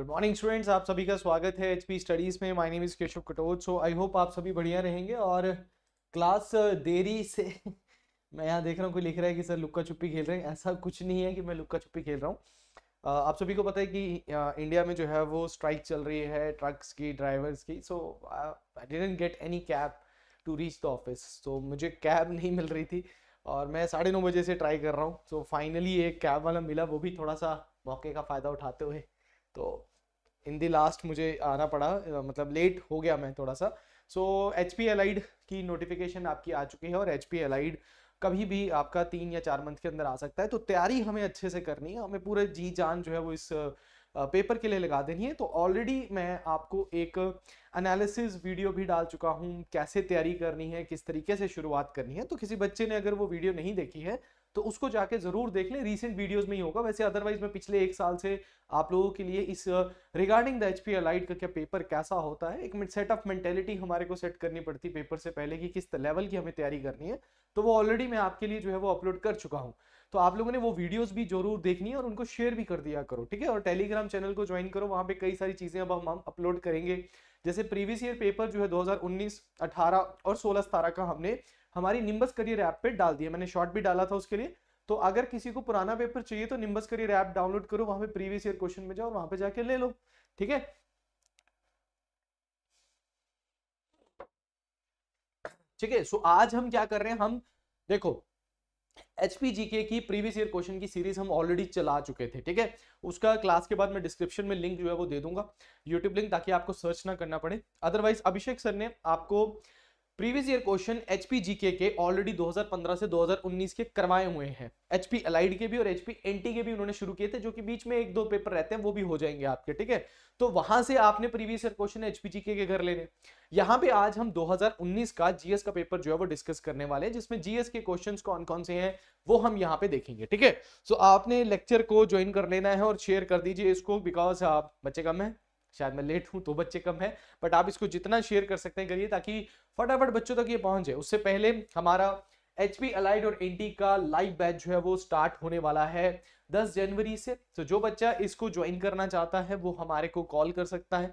Good morning students आप सभी का स्वागत है एचपी स्टडीज़ में my name is Keshav Katoch so I hope आप सभी बढ़िया रहेंगे और क्लास देरी से मैं यहाँ देख रहा हूँ कोई लिख रहा है कि सर लुक्का छुपी खेल रहे हैं ऐसा कुछ नहीं है कि मैं लुक्का छुपी खेल रहा हूँ आप सभी को पता है कि इंडिया में जो है वो स्ट्राइक चल रही है ट्रक्स की ड्राइवर्स की so I didn't get any cab to reach the office तो मुझे कैब नहीं मिल रही थी और मैं साढ़े नौ बजे से ट्राई कर रहा हूँ सो फाइनली एक कैब वाला मिला वो भी थोड़ा सा मौके का फ़ायदा उठाते हुए तो इन दी लास्ट मुझे आना पड़ा मतलब लेट हो गया मैं थोड़ा सा सो एच पी एलाइड की नोटिफिकेशन आपकी आ चुकी है और एच पी एलाइड कभी भी आपका तीन या चार मंथ के अंदर आ सकता है तो तैयारी हमें अच्छे से करनी है हमें पूरे जी जान जो है वो इस पेपर के लिए लगा देनी है तो ऑलरेडी मैं आपको एक एनालिसिस वीडियो भी डाल चुका हूँ कैसे तैयारी करनी है किस तरीके से शुरुआत करनी है तो किसी बच्चे ने अगर वो वीडियो नहीं देखी है तो उसको जाके ज़रूर देख लें रिसेंट वीडियोज़ में ही होगा वैसे अदरवाइज मैं पिछले एक साल से आप लोगों के लिए इस रिगार्डिंग द एच पी का क्या पेपर कैसा होता है एक मिनट सेट ऑफ मेंटेलिटी हमारे को सेट करनी पड़ती पेपर से पहले कि किस लेवल की हमें तैयारी करनी है तो वो ऑलरेडी मैं आपके लिए जो है वो अपलोड कर चुका हूँ तो आप लोगों ने वो वीडियोस भी जरूर देखनी है और उनको शेयर भी कर दिया करो ठीक है और टेलीग्राम चैनल को ज्वाइन करो वहाँ पे कई सारी चीज़ें अब हम अपलोड करेंगे जैसे प्रीवियस ईयर पेपर जो है 2019, 18 और 16 सतारह का हमने हमारी निम्बस करियर ऐप पे डाल दिया मैंने शॉर्ट भी डाला था उसके लिए तो अगर किसी को पुराना पेपर चाहिए तो निम्बस करियर ऐप डाउनलोड करो वहां पे प्रीवियस ईयर क्वेश्चन में जाओ वहां पे जाके ले लो ठीक है ठीक है सो आज हम क्या कर रहे हैं हम देखो एचपीजीके की प्रीवियस ईयर क्वेश्चन की सीरीज हम ऑलरेडी चला चुके थे ठीक है उसका क्लास के बाद मैं डिस्क्रिप्शन में लिंक जो है वो दे दूंगा यूट्यूब लिंक ताकि आपको सर्च ना करना पड़े अदरवाइज अभिषेक सर ने आपको previous year question HP GK के ऑलरेडी 2015 से 2019 के करवाए हुए हैं एचपी अलाइड के भी और एचपी एनटी के भी उन्होंने शुरू किए थे जो कि बीच में एक दो पेपर रहते हैं वो भी हो जाएंगे आपके ठीक है तो वहां से आपने previous year question HP GK के घर लेने यहाँ पे आज हम 2019 का जीएस का पेपर जो है वो डिस्कस करने वाले हैं जिसमें जीएस के क्वेश्चंस कौन कौन से हैं वो हम यहाँ पे देखेंगे ठीक है सो आपने लेक्चर को ज्वाइन कर लेना है और शेयर कर दीजिए इसको बिकॉज आप बच्चे कम है शायद मैं लेट हूँ तो बच्चे कम है बट आप इसको जितना शेयर कर सकते हैं करिए ताकि फटाफट बच्चों तक ये पहुंच जाए उससे पहले हमारा एच पी अलाइड और एन का लाइव बैच जो है वो स्टार्ट होने वाला है 10 जनवरी से तो जो बच्चा इसको ज्वाइन करना चाहता है वो हमारे को कॉल कर सकता है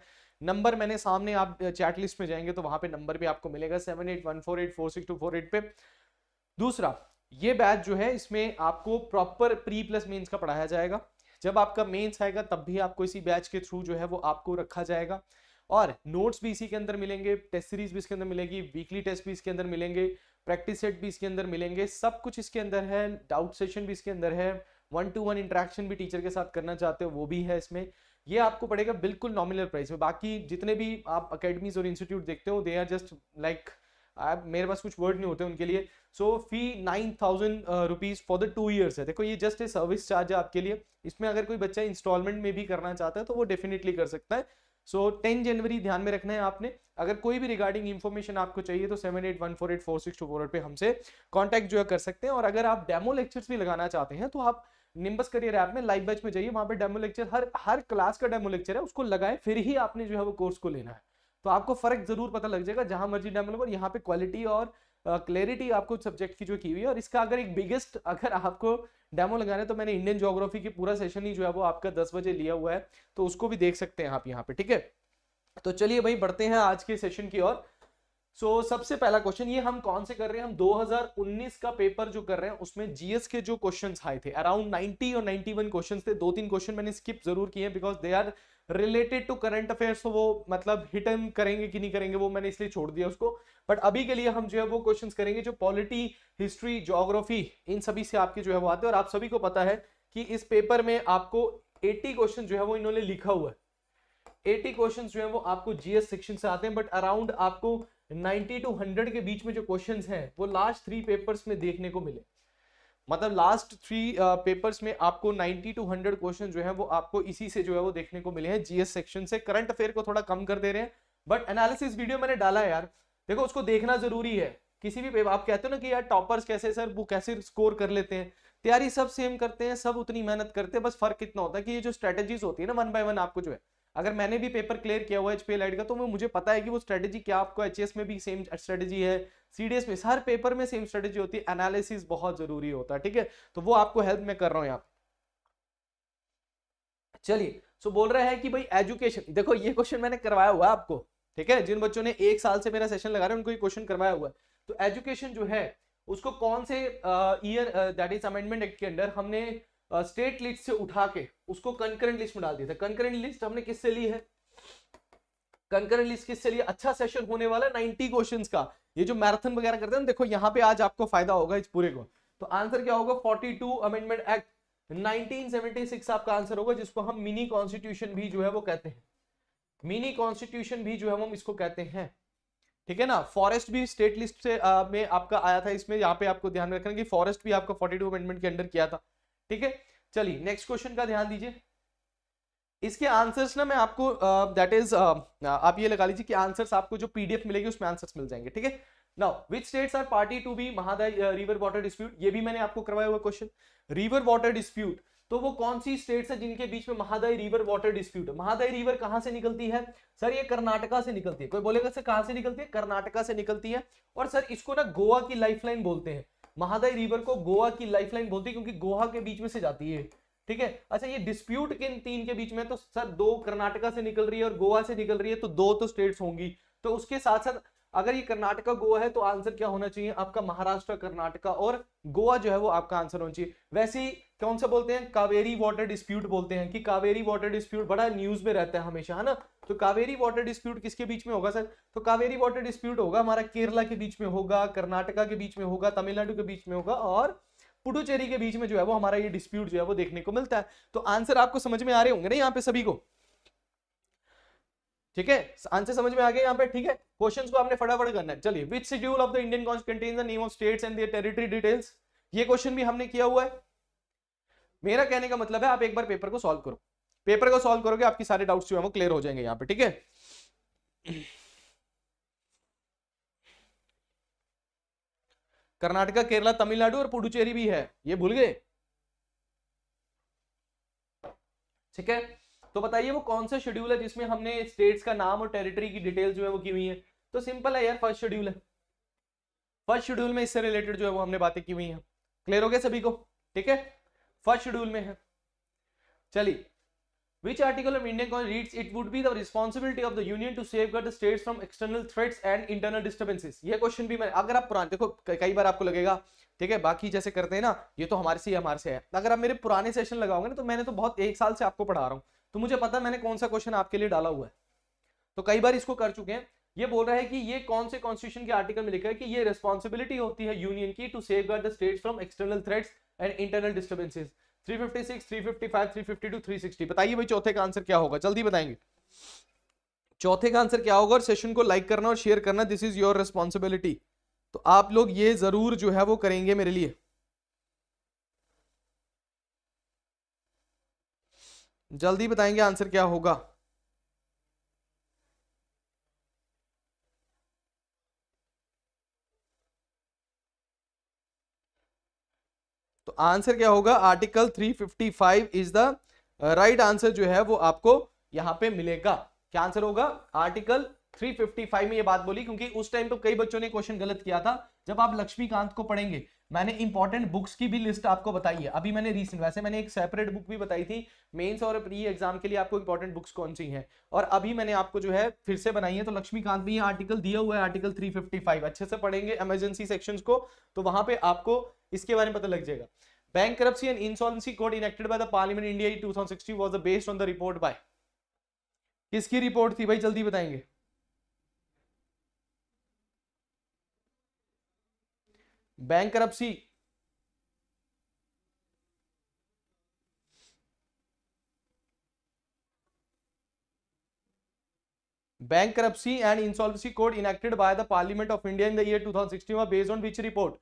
नंबर मैंने सामने आप चैट लिस्ट में जाएंगे तो वहां पे नंबर भी आपको मिलेगा seven eight one four eight four six two four eight पे दूसरा ये बैच जो है इसमें आपको प्रॉपर प्री प्लस मीन्स का पढ़ाया जाएगा जब आपका मेंस आएगा तब भी आपको इसी बैच के थ्रू जो है वो आपको रखा जाएगा और नोट्स भी इसी के अंदर मिलेंगे टेस्ट सीरीज भी इसके अंदर मिलेगी वीकली टेस्ट भी इसके अंदर मिलेंगे प्रैक्टिस सेट भी इसके अंदर मिलेंगे सब कुछ इसके अंदर है डाउट सेशन भी इसके अंदर है वन टू वन इंट्रैक्शन भी टीचर के साथ करना चाहते हो वो भी है इसमें ये आपको पड़ेगा बिल्कुल नॉमिनल प्राइस में बाकी जितने भी आप अकेडमीज और इंस्टीट्यूट देखते हो दे आर जस्ट लाइक मेरे पास कुछ वर्ड नहीं होते उनके लिए so fee nine thousand rupees for the two years है देखो ये जस्ट ए सर्विस चार्ज है आपके लिए इसमें अगर कोई बच्चा इंस्टॉलमेंट में भी करना चाहता है तो वो डेफिनेटली कर सकता है सो टेन जनवरी ध्यान में रखना है आपने अगर कोई भी रिगार्डिंग इन्फॉर्मेशन आपको चाहिए तो seven eight one four eight four six two four eight पे हमसे कॉन्टैक्ट जो है कर सकते हैं और अगर आप डेमो लेक्चर्स भी लगाना चाहते हैं तो आप निम्बस करियर ऐप में लाइव बैच में जाइए वहाँ पे डेमो लेक्चर हर हर क्लास का डेमो लेक्चर है उसको लगाए फिर ही आपने जो है वो कोर्स को लेना है तो आपको फर्क जरूर पता लग जाएगा जहां मर्जी डेमो लगा यहाँ पे क्वालिटी और क्लैरिटी आपको सब्जेक्ट की जो की हुई है और इसका अगर एक बिगेस्ट अगर आपको डेमो लगाना है तो मैंने इंडियन जोग्राफी की पूरा सेशन ही जो है वो आपका दस बजे लिया हुआ है तो उसको भी देख सकते हैं आप यहाँ पे ठीक है तो चलिए भाई बढ़ते हैं आज के सेशन की ओर सो so, सबसे पहला क्वेश्चन ये हम कौन से कर रहे हैं हम 2019 का पेपर जो कर रहे हैं उसमें जीएस के जो क्वेश्चंस आए थे अराउंड 90 और 91 क्वेश्चंस थे दो तीन क्वेश्चन मैंने स्किप जरूर किए हैं because they are related to current affairs तो वो मतलब हिट करेंगे कि नहीं करेंगे वो मैंने इसलिए छोड़ दिया उसको बट अभी के लिए हम जो है वो क्वेश्चन करेंगे जो पॉलिटी हिस्ट्री जोग्राफी इन सभी से आपके जो है वो आते हैं और आप सभी को पता है कि इस पेपर में आपको 80 क्वेश्चन जो है वो इन्होंने लिखा हुआ है 80 क्वेश्चन जो है वो आपको जीएस सेक्शन से आते हैं बट अराउंड आपको 90 टू 100 के बीच में जो क्वेश्चंस हैं वो लास्ट थ्री पेपर्स में देखने को मिले मतलब लास्ट थ्री पेपर्स में आपको 90 टू 100 क्वेश्चन जो है वो आपको इसी से जो है वो देखने को मिले हैं जीएस सेक्शन से करंट अफेयर को थोड़ा कम कर दे रहे हैं बट एनालिसिस वीडियो मैंने डाला है यार देखो उसको देखना जरूरी है किसी भी आप कहते हो ना कि यार टॉपर्स कैसे सर वो कैसे स्कोर कर लेते हैं तैयारी सब सेम करते हैं सब उतनी मेहनत करते हैं बस फर्क कितना होता है कि ये जो स्ट्रेटेजीज होती है ना वन बाय वन आपको जो है अगर मैंने भी पेपर क्लियर किया हुआ है एच का तो मुझे पता है कि वो स्ट्रेटेजी क्या आपको एच में भी सेम स्ट्रेटेजी है सीडीएस में हर पेपर में सेम स्ट्रेटेजी होती है एनालिसिस बहुत जरूरी होता है ठीक है तो वो आपको हेल्प में कर रहा हूं यहां चलिए सो बोल रहा है कि भाई एजुकेशन देखो ये क्वेश्चन मैंने करवाया हुआ आपको ठीक है जिन बच्चों ने एक साल से मेरा सेशन लगा रहे है उनको ये क्वेश्चन करवाया हुआ है तो एजुकेशन जो है उसको कौन से year that is amendment act के अंडर हमने स्टेट uh, लिस्ट से उठा के उसको कंकरेंट लिस्ट में डाल दिया था कंकरेंट लिस्ट हमने किससे ली है कंकरेंट लिस्ट किसके लिए अच्छा सेशन होने वाला है नाइनटी क्वेश्चन का ये जो मैराथन वगैरह करते हैं देखो यहाँ पे आज आपको फायदा होगा इस पूरे को तो आंसर क्या होगा 42 अमेंडमेंट एक्ट 1976 आपका आंसर होगा जिसको हम मिनी कॉन्स्टिट्यूशन भी जो है वो कहते हैं मिनी कॉन्स्टिट्यूशन भी जो है हम इसको कहते हैं ठीक है ना फॉरेस्ट भी स्टेट लिस्ट से आ, में आपका आया था इसमें यहाँ पे आपको ध्यान रखना कि फॉरेस्ट भी आपका 42 अमेंडमेंट के अंडर किया था ठीक है चलिए नेक्स्ट क्वेश्चन का ध्यान दीजिए इसके आंसर्स ना मैं आपको दैट uh, इज uh, आप ये लगा लीजिए कि आंसर्स आपको जो पीडीएफ मिलेगी उसमें आंसर्स मिल जाएंगे ठीक है now which states are party to be Mahadayi river water dispute ये भी मैंने आपको करवाया हुआ क्वेश्चन रिवर वाटर डिस्प्यूट तो वो कौन सी स्टेट्स है जिनके बीच में महादाई रिवर वाटर डिस्प्यूट है महादाई रिवर कहां से निकलती है सर ये कर्नाटका से निकलती है कोई बोलेगा सर कहां से निकलती है कर्नाटका से निकलती है और सर इसको ना गोवा की लाइफलाइन बोलते हैं महादाई रिवर को गोवा की लाइफलाइन बोलती है क्योंकि गोवा के बीच में से जाती है ठीक है अच्छा ये डिस्प्यूट किन तीन के बीच में तो सर दो कर्नाटका से निकल रही है और गोवा से निकल रही है तो दो तो स्टेट्स होंगी तो उसके साथ साथ अगर ये कर्नाटका गोवा है तो आंसर क्या होना चाहिए आपका महाराष्ट्र कर्नाटका और गोवा जो है वो आपका आंसर होना चाहिए वैसे ही कौन सा बोलते हैं कावेरी वाटर डिस्प्यूट बोलते हैं कि कावेरी वाटर डिस्प्यूट बड़ा न्यूज में रहता है हमेशा है ना तो कावेरी वाटर डिस्प्यूट किसके बीच में होगा सर तो कावेरी वाटर डिस्प्यूट होगा हमारा केरला के बीच में होगा कर्नाटका के बीच में होगा तमिलनाडु के बीच में होगा और पुडुचेरी के बीच में जो है वो हमारा ये डिस्प्यूट जो है वो देखने को मिलता है तो आंसर आपको समझ में आ रहे होंगे ना यहाँ पे सभी को ठीक है आंसर समझ में आ गया यहाँ पे ठीक है क्वेश्चंस को आपने फटाफट करना है चलिए which schedule of the Indian constitution name of states and their territory details ये क्वेश्चन भी हमने किया हुआ है मेरा कहने का मतलब है आप एक बार पेपर को सॉल्व करो पेपर को सॉल्व करोगे आपकी सारे डाउट्स जो है वो क्लियर हो जाएंगे यहाँ पे ठीक है कर्नाटका केरला तमिलनाडु और पुडुचेरी भी है ये भूल गए ठीक है तो बताइए वो कौन सा शेड्यूल है जिसमें हमने स्टेट्स का नाम और टेरिटरी की डिटेल जो है वो की हुई है तो सिंपल है यार फर्स्ट शेड्यूल है फर्स्ट शेड्यूल में इससे रिलेटेड जो है वो हमने बातें की हुई है क्लियर हो गया सभी को ठीक है फर्स्ट शेड्यूल में है चलिए Which article of Indian Constitution reads it would be the responsibility of the union to safeguard the states from external threats and internal disturbances? ये क्वेश्चन भी मैं अगर आप पुराने देखो कई बार आपको लगेगा ठीक है बाकी जैसे करते हैं ना ये तो हमारे से ही हमारे से है अगर आप मेरे पुराने सेशन लगाओगे ना तो मैंने तो बहुत एक साल से आपको पढ़ा रहा हूँ तो मुझे पता है मैंने कौन सा क्वेश्चन आपके लिए डाला हुआ है तो कई बार इसको कर चुके हैं ये बोल रहा है कि ये कौन से कॉन्स्टिट्यूशन के आर्टिकल में लिखा है कि ये रिस्पॉन्सिबिलिटी होती है यूनियन की to safeguard the states from external threats and internal disturbances बताइए भाई चौथे का आंसर क्या होगा जल्दी बताएंगे चौथे का आंसर क्या होगा और सेशन को लाइक करना और शेयर करना दिस इज योर रिस्पॉन्सिबिलिटी तो आप लोग ये जरूर जो है वो करेंगे मेरे लिए जल्दी बताएंगे आंसर क्या होगा आंसर क्या होगा article 355 is the right answer जो है वो आपको यहाँ पे मिलेगा क्या आंसर होगा आर्टिकल 355 में ये बात बोली क्योंकि उस टाइम पर कई बच्चों ने क्वेश्चन गलत किया था जब आप लक्ष्मीकांत को पढ़ेंगे मैंने इंपॉर्टेंट बुक्स की भी लिस्ट आपको बताई है अभी मैंने रिसेंट वैसे मैंने एक सेपरेट बुक भी बताई थी मेंस और प्री एग्जाम के लिए आपको इंपॉर्टेंट बुक्स कौन सी हैं और अभी मैंने आपको जो है फिर से बनाई है तो लक्ष्मीकांत भी ये आर्टिकल दिया हुआ है आर्टिकल 355 अच्छे से पढ़ेंगे एमरजेंसी सेक्शन को तो वहां पर आपको इसके बारे में पता लग जाएगा bankruptcy and insolvency code enacted by the parliament India two thousand sixty was the based on the report by किसकी रिपोर्ट थी भाई जल्दी बताएंगे bank bankruptcy and insolvency code enacted by the parliament of India in the year 2016 was based on which report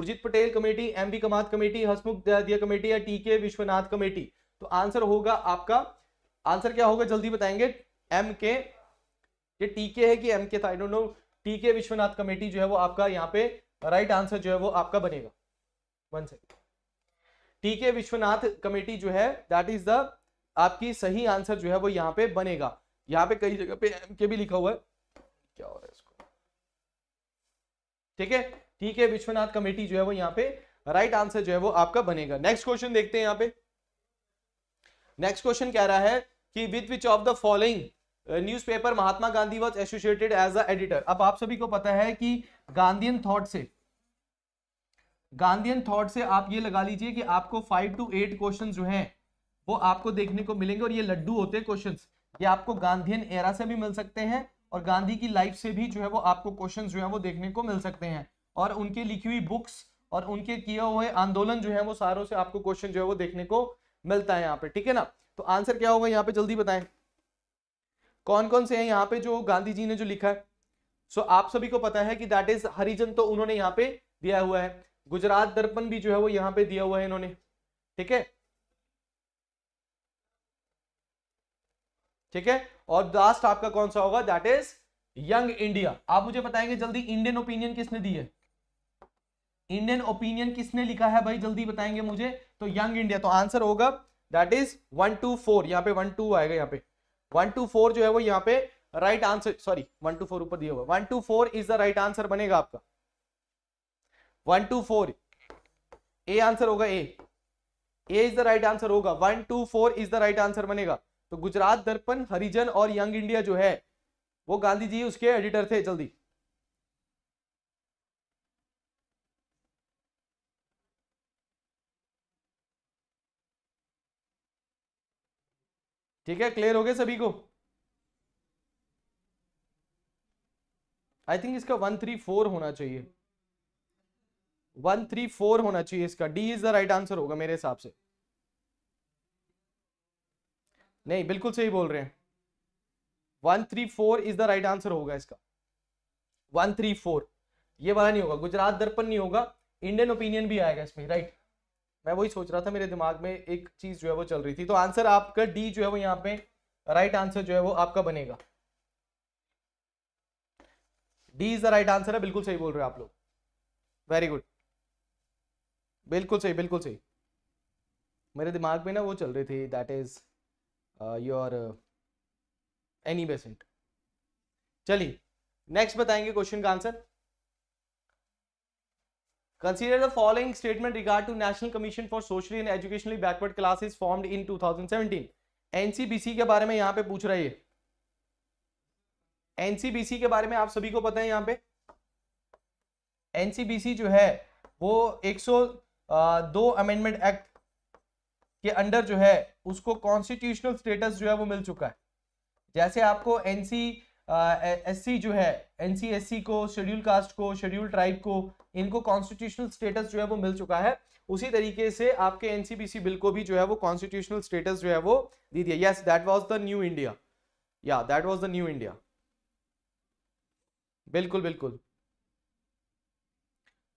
Urjit Patel committee MB Kamath committee Hasmukh Adhia committee या टीके Vishwanath committee तो answer होगा आपका आंसर क्या होगा जल्दी बताएंगे एमके ये टीके है कि एमके था आई डोंट नो टीके विश्वनाथ कमेटी जो है वो आपका यहां पे राइट आंसर जो है वो आपका बनेगा वन सेकेंड ठीक है विश्वनाथ कमेटी जो है दैट इज द आपकी सही आंसर जो है वो यहाँ पे बनेगा यहाँ पे कई जगह पे एम के भी लिखा हुआ है क्या हो रहा है इसको ठीक है ठीक है विश्वनाथ कमेटी जो है वो यहाँ पे राइट आंसर जो है वो आपका बनेगा नेक्स्ट क्वेश्चन देखते हैं यहाँ पे नेक्स्ट क्वेश्चन कह रहा है कि with which of the following newspaper Mahatma Gandhi was associated as a editor अब आप सभी को पता है कि गांधीन थॉट से गांधीन थॉट से आप ये लगा लीजिए कि आपको फाइव टू एट क्वेश्चन जो हैं वो आपको देखने को मिलेंगे और ये लड्डू होते हैं क्वेश्चन ये आपको गांधीन एरा से भी मिल सकते हैं और गांधी की लाइफ से भी जो है वो आपको क्वेश्चन जो है वो देखने को मिल सकते हैं और उनके लिखी हुई बुक्स और उनके किए हुए आंदोलन जो है वो सारों से आपको क्वेश्चन जो है वो देखने को मिलता है यहाँ पे ठीक है ना तो आंसर क्या होगा यहाँ पे जल्दी बताएं कौन कौन से हैं यहाँ पे जो गांधी जी ने जो लिखा है सो आप सभी को पता है कि दैट इज हरिजन तो उन्होंने यहाँ पे दिया हुआ है गुजरात दर्पण भी जो है वो यहाँ पे दिया हुआ है इन्होंने ठीक है ठीक है और लास्ट आपका कौन सा होगा दैट इज यंग इंडिया आप मुझे बताएंगे जल्दी इंडियन ओपिनियन किसने दी है इंडियन ओपिनियन किसने लिखा है भाई जल्दी बताएंगे मुझे तो यंग इंडिया तो आंसर होगा that is one two four यहाँ पे वन टू आएगा यहाँ पे वन टू फोर जो है वो यहाँ पे right answer sorry one two four ऊपर दिया हुआ one two four is the right answer बनेगा आपका one two four A answer होगा A A is the right answer होगा one two four is the right answer बनेगा तो गुजरात दर्पण हरिजन और यंग इंडिया जो है वो गांधी जी उसके एडिटर थे जल्दी ठीक है क्लियर हो गया सभी को आई थिंक इसका वन थ्री फोर होना चाहिए वन थ्री फोर होना चाहिए इसका D is the right answer होगा मेरे हिसाब से नहीं बिल्कुल सही बोल रहे हैं one three four is the right answer होगा इसका वन थ्री फोर ये वाला नहीं होगा गुजरात दर्पण नहीं होगा इंडियन ओपिनियन भी आएगा इसमें राइट मैं वही सोच रहा था मेरे दिमाग में एक चीज जो है वो चल रही थी तो आंसर आपका डी जो है वो यहाँ पे राइट आंसर जो है वो आपका बनेगा D is the right answer है बिल्कुल सही बोल रहे हो आप लोग वेरी गुड बिल्कुल सही बिल्कुल सही मेरे दिमाग में ना वो चल रही थी that is your Annie Besant चलिए नेक्स्ट बताएंगे क्वेश्चन का answer Consider the following statement regard to National Commission for Socially and Educationally Backward Classes formed in 2017. NCBC के बारे में यहाँ पे पूछ रहा है ये एनसीबीसी के बारे में आप सभी को पता है यहाँ पे एनसीबीसी जो है वो 102 अमेंडमेंट एक्ट के अंडर जो है उसको कॉन्स्टिट्यूशनल स्टेटस जो है वो मिल चुका है जैसे आपको एनसी एससी uh, जो है एनसीएससी को शेड्यूल कास्ट को शेड्यूल ट्राइब को इनको कॉन्स्टिट्यूशनल स्टेटस जो है वो मिल चुका है उसी तरीके से आपके एनसीबीसी बिल को भी जो है वो कॉन्स्टिट्यूशनल स्टेटस जो है वो दे दिया yes that was the new India या that was the new India बिल्कुल बिल्कुल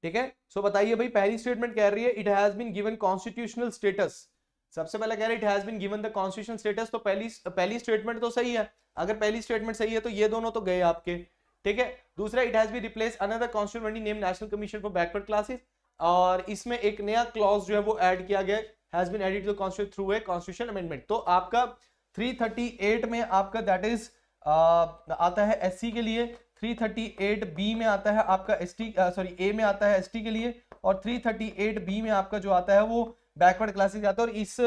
ठीक है सो so, बताइए भाई पहली स्टेटमेंट कह रही है it has been given constitutional status सबसे पहले कह रहे it has been given the constitution status तो पहली पहली स्टेटमेंट तो सही है अगर पहली स्टेटमेंट सही है तो ये दोनों तो गए आपके ठीक है दूसरा it has be replace another constitute name national commission for backward classes और इसमें एक नया क्लॉज जो है वो ऐड किया गया has been added to constitute through a constitution amendment तो आपका 338 में आपका दैट इज आता है एससी के लिए 338 बी में आता है आपका एसटी सॉरी ए में आता है एसटी के लिए और 338 बी में आपका जो आता है वो बैकवर्ड क्लासेस आता है और इस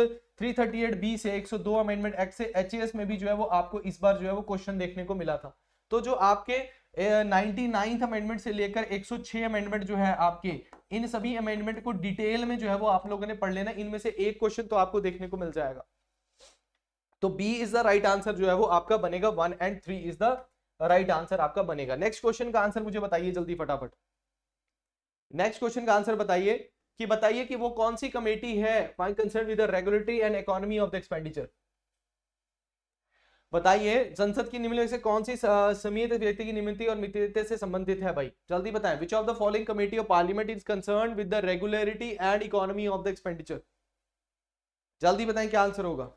338 बी से 102 अमेंडमेंट एक्ट से एच में भी जो है वो आपको इस बार जो है वो क्वेश्चन देखने को मिला था तो जो आपके नाइनटी नाइन्थ अमेंडमेंट से लेकर 106 अमेंडमेंट जो है आपके इन सभी अमेंडमेंट को डिटेल में जो है वो आप लोगों ने पढ़ लेना इनमें से एक क्वेश्चन तो आपको देखने को मिल जाएगा तो B is the right answer जो है वो आपका बनेगा one and three is the right answer आपका बनेगा नेक्स्ट क्वेश्चन का आंसर मुझे बताइए जल्दी फटाफट नेक्स्ट क्वेश्चन का आंसर बताइए कि बताइए कि वो कौन सी कमेटी है I concern with regulatory and economy of the expenditure बताइए संसद की निम्न से कौन सी समित व्यक्ति की निमित्ती और मित्रता से संबंधित है भाई जल्दी बताएं which of the following committee of parliament is concern with the regularity and economy of the expenditure जल्दी बताएं क्या आंसर होगा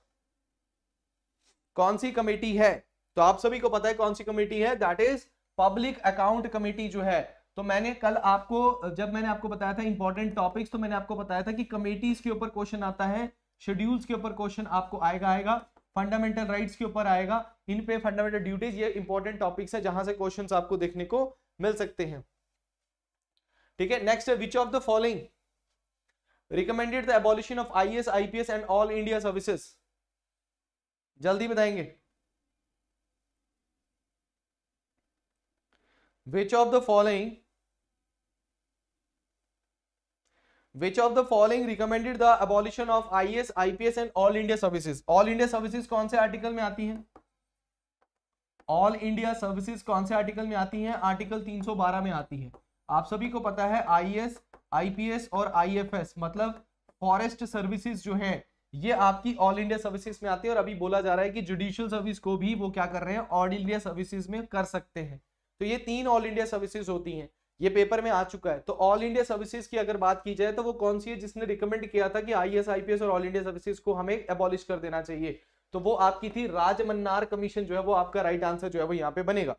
कौन सी कमेटी है तो आप सभी को पता है कौन सी कमेटी है that is public account committee जो है तो मैंने कल आपको जब मैंने आपको बताया था इंपॉर्टेंट टॉपिक्स तो मैंने आपको बताया था कि कमेटीज के ऊपर क्वेश्चन आता है शेड्यूल्स के ऊपर क्वेश्चन आपको आएगा आएगा फंडामेंटल राइट्स के ऊपर आएगा इन पे फंडामेंटल ड्यूटीज ये इंपॉर्टेंट टॉपिक्स है जहां से क्वेश्चन आपको देखने को मिल सकते हैं ठीक है next which of the following recommended the abolition of I S I P S and all India services जल्दी बताएंगे which of the following which which of the following recommended the abolition I IS, IPS and all India services all India services कौन से article में आती हैं? All India services कौन से article में आती हैं? आर्टिकल 312 में आती है आप सभी को पता है आई आईएएस, आईपीएस और आई एफ एस मतलब फॉरेस्ट सर्विसेज जो है ये आपकी ऑल इंडिया सर्विसेज में आती है और अभी बोला जा रहा है कि जुडिशियल सर्विस को भी वो क्या कर रहे हैं ऑल इंडिया सर्विसेज में कर सकते हैं तो ये तीन ऑल इंडिया सर्विसेज होती हैं ये पेपर में आ चुका है तो ऑल इंडिया सर्विसेज की अगर बात की जाए तो वो कौन सी है जिसने रिकमेंड किया था कि आईएएस आईपीएस और ऑल इंडिया सर्विसेज को हमें एबॉलिश कर देना चाहिए तो वो आपकी थी राजमन्नार कमीशन जो है वो आपका राइट आंसर जो है वो यहाँ पे बनेगा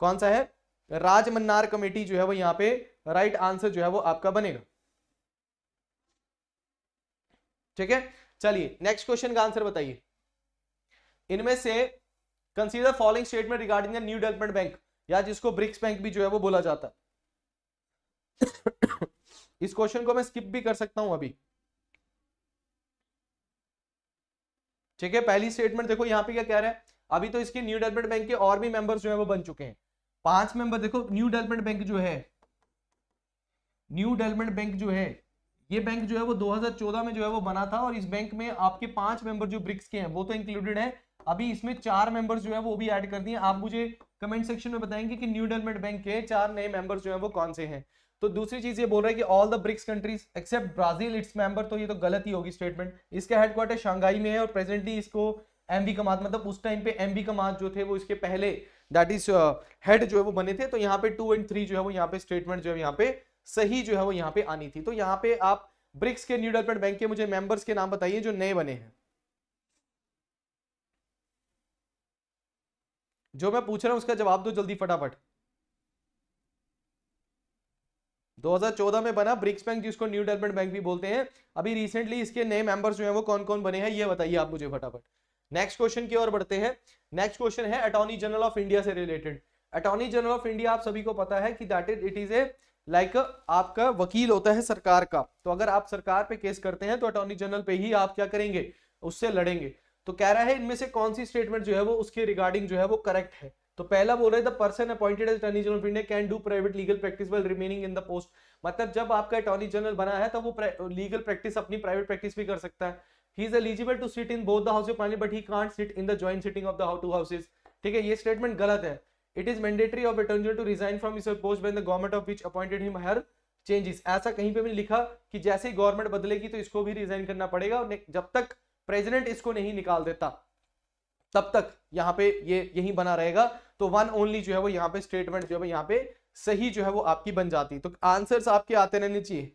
कौन सा है राजमन्नार कमेटी जो है वो यहाँ पे राइट आंसर जो है वो आपका बनेगा ठीक है चलिए नेक्स्ट क्वेश्चन का आंसर बताइए इनमें से consider following statement regarding the new development bank या जिसको ब्रिक्स बैंक भी जो है वो बोला जाता है इस क्वेश्चन को मैं स्किप भी कर सकता हूं अभी ठीक है पहली स्टेटमेंट देखो यहाँ पे क्या कह रहा है अभी तो इसके न्यू डेवलपमेंट बैंक के और भी मेंबर्स जो है वो बन चुके हैं पांच मेंबर देखो न्यू डेवलपमेंट बैंक जो है न्यू डेवलपमेंट बैंक जो है ये बैंक जो है वो 2014 में जो है वो बना था और इस बैंक में आपके पांच मेंबर जो ब्रिक्स के हैं वो तो इंक्लूडेड है अभी इसमें चार मेंबर्स जो है वो भी ऐड कर दिए आप मुझे कमेंट सेक्शन में बताएंगे कि न्यू डेवलपमेंट बैंक के चार नए मेंबर्स जो है वो कौन से हैं तो दूसरी चीज ये बोल रहा है कि all the BRICS countries except Brazil its member तो ये तो गलत ही होगी स्टेटमेंट इसका हेडक्वार्टर शंघाई में है और प्रेजेंटली इसको एम बी कमात मतलब उस टाइम पे एम बी कमात जो थे वो इसके पहले दैट इज हेड जो है वो बने थे तो यहाँ पे टू एंड थ्री जो है वो यहाँ पे स्टेटमेंट जो है यहाँ पे सही जो है वो यहाँ पे आनी थी तो यहाँ पे आप ब्रिक्स के न्यू डेवलपमेंट बैंक के मुझे मेंबर्स के नाम बताइए जो नए बने हैं जो मैं पूछ रहा हूं उसका जवाब दो जल्दी फटाफट 2014 में बना ब्रिक्स बैंक जिसको न्यू डेवलपमेंट बैंक भी बोलते हैं अभी रिसेंटली इसके नए मेंबर्स जो हैं वो कौन कौन बने हैं ये बताइए आप मुझे फटाफट नेक्स्ट क्वेश्चन की ओर बढ़ते हैं नेक्स्ट क्वेश्चन है अटॉर्नी जनरल ऑफ इंडिया से related attorney general of India आप सभी को पता है कि that is it is a like आपका वकील होता है सरकार का तो अगर आप सरकार पे केस करते हैं तो अटॉर्नी जनरल पे ही आप क्या करेंगे उससे लड़ेंगे तो कह रहा है इनमें से कौन सी स्टेटमेंट जो है वो उसके रिगार्डिंग जो है वो करेक्ट है तो पहला बोल रहे the person appointed as attorney general of India can do private legal practice well remaining in the post मतलब जब आपका अटॉर्नी जनरल बना है तो वो लीगल प्रैक्टिस अपनी प्राइवेट प्रैक्टिस भी कर सकता है he is eligible to sit in both the house of parliament but he can't sit in the joint sitting of the how to houses ठीक है ये स्टेटमेंट गलत है it is mandatory of attorney general to resign from his post when the government of which appointed him her changes ऐसा कहीं पे भी लिखा कि जैसे ही गवर्नमेंट बदलेगी तो इसको भी रिजाइन करना पड़ेगा और जब तक प्रेसिडेंट इसको नहीं निकाल देता तब तक यहाँ पे ये यही बना रहेगा तो वन ओनली जो है वो यहाँ पे स्टेटमेंट जो है यहाँ पे सही जो है वो आपकी बन जाती तो आंसर आपके आते रहने चाहिए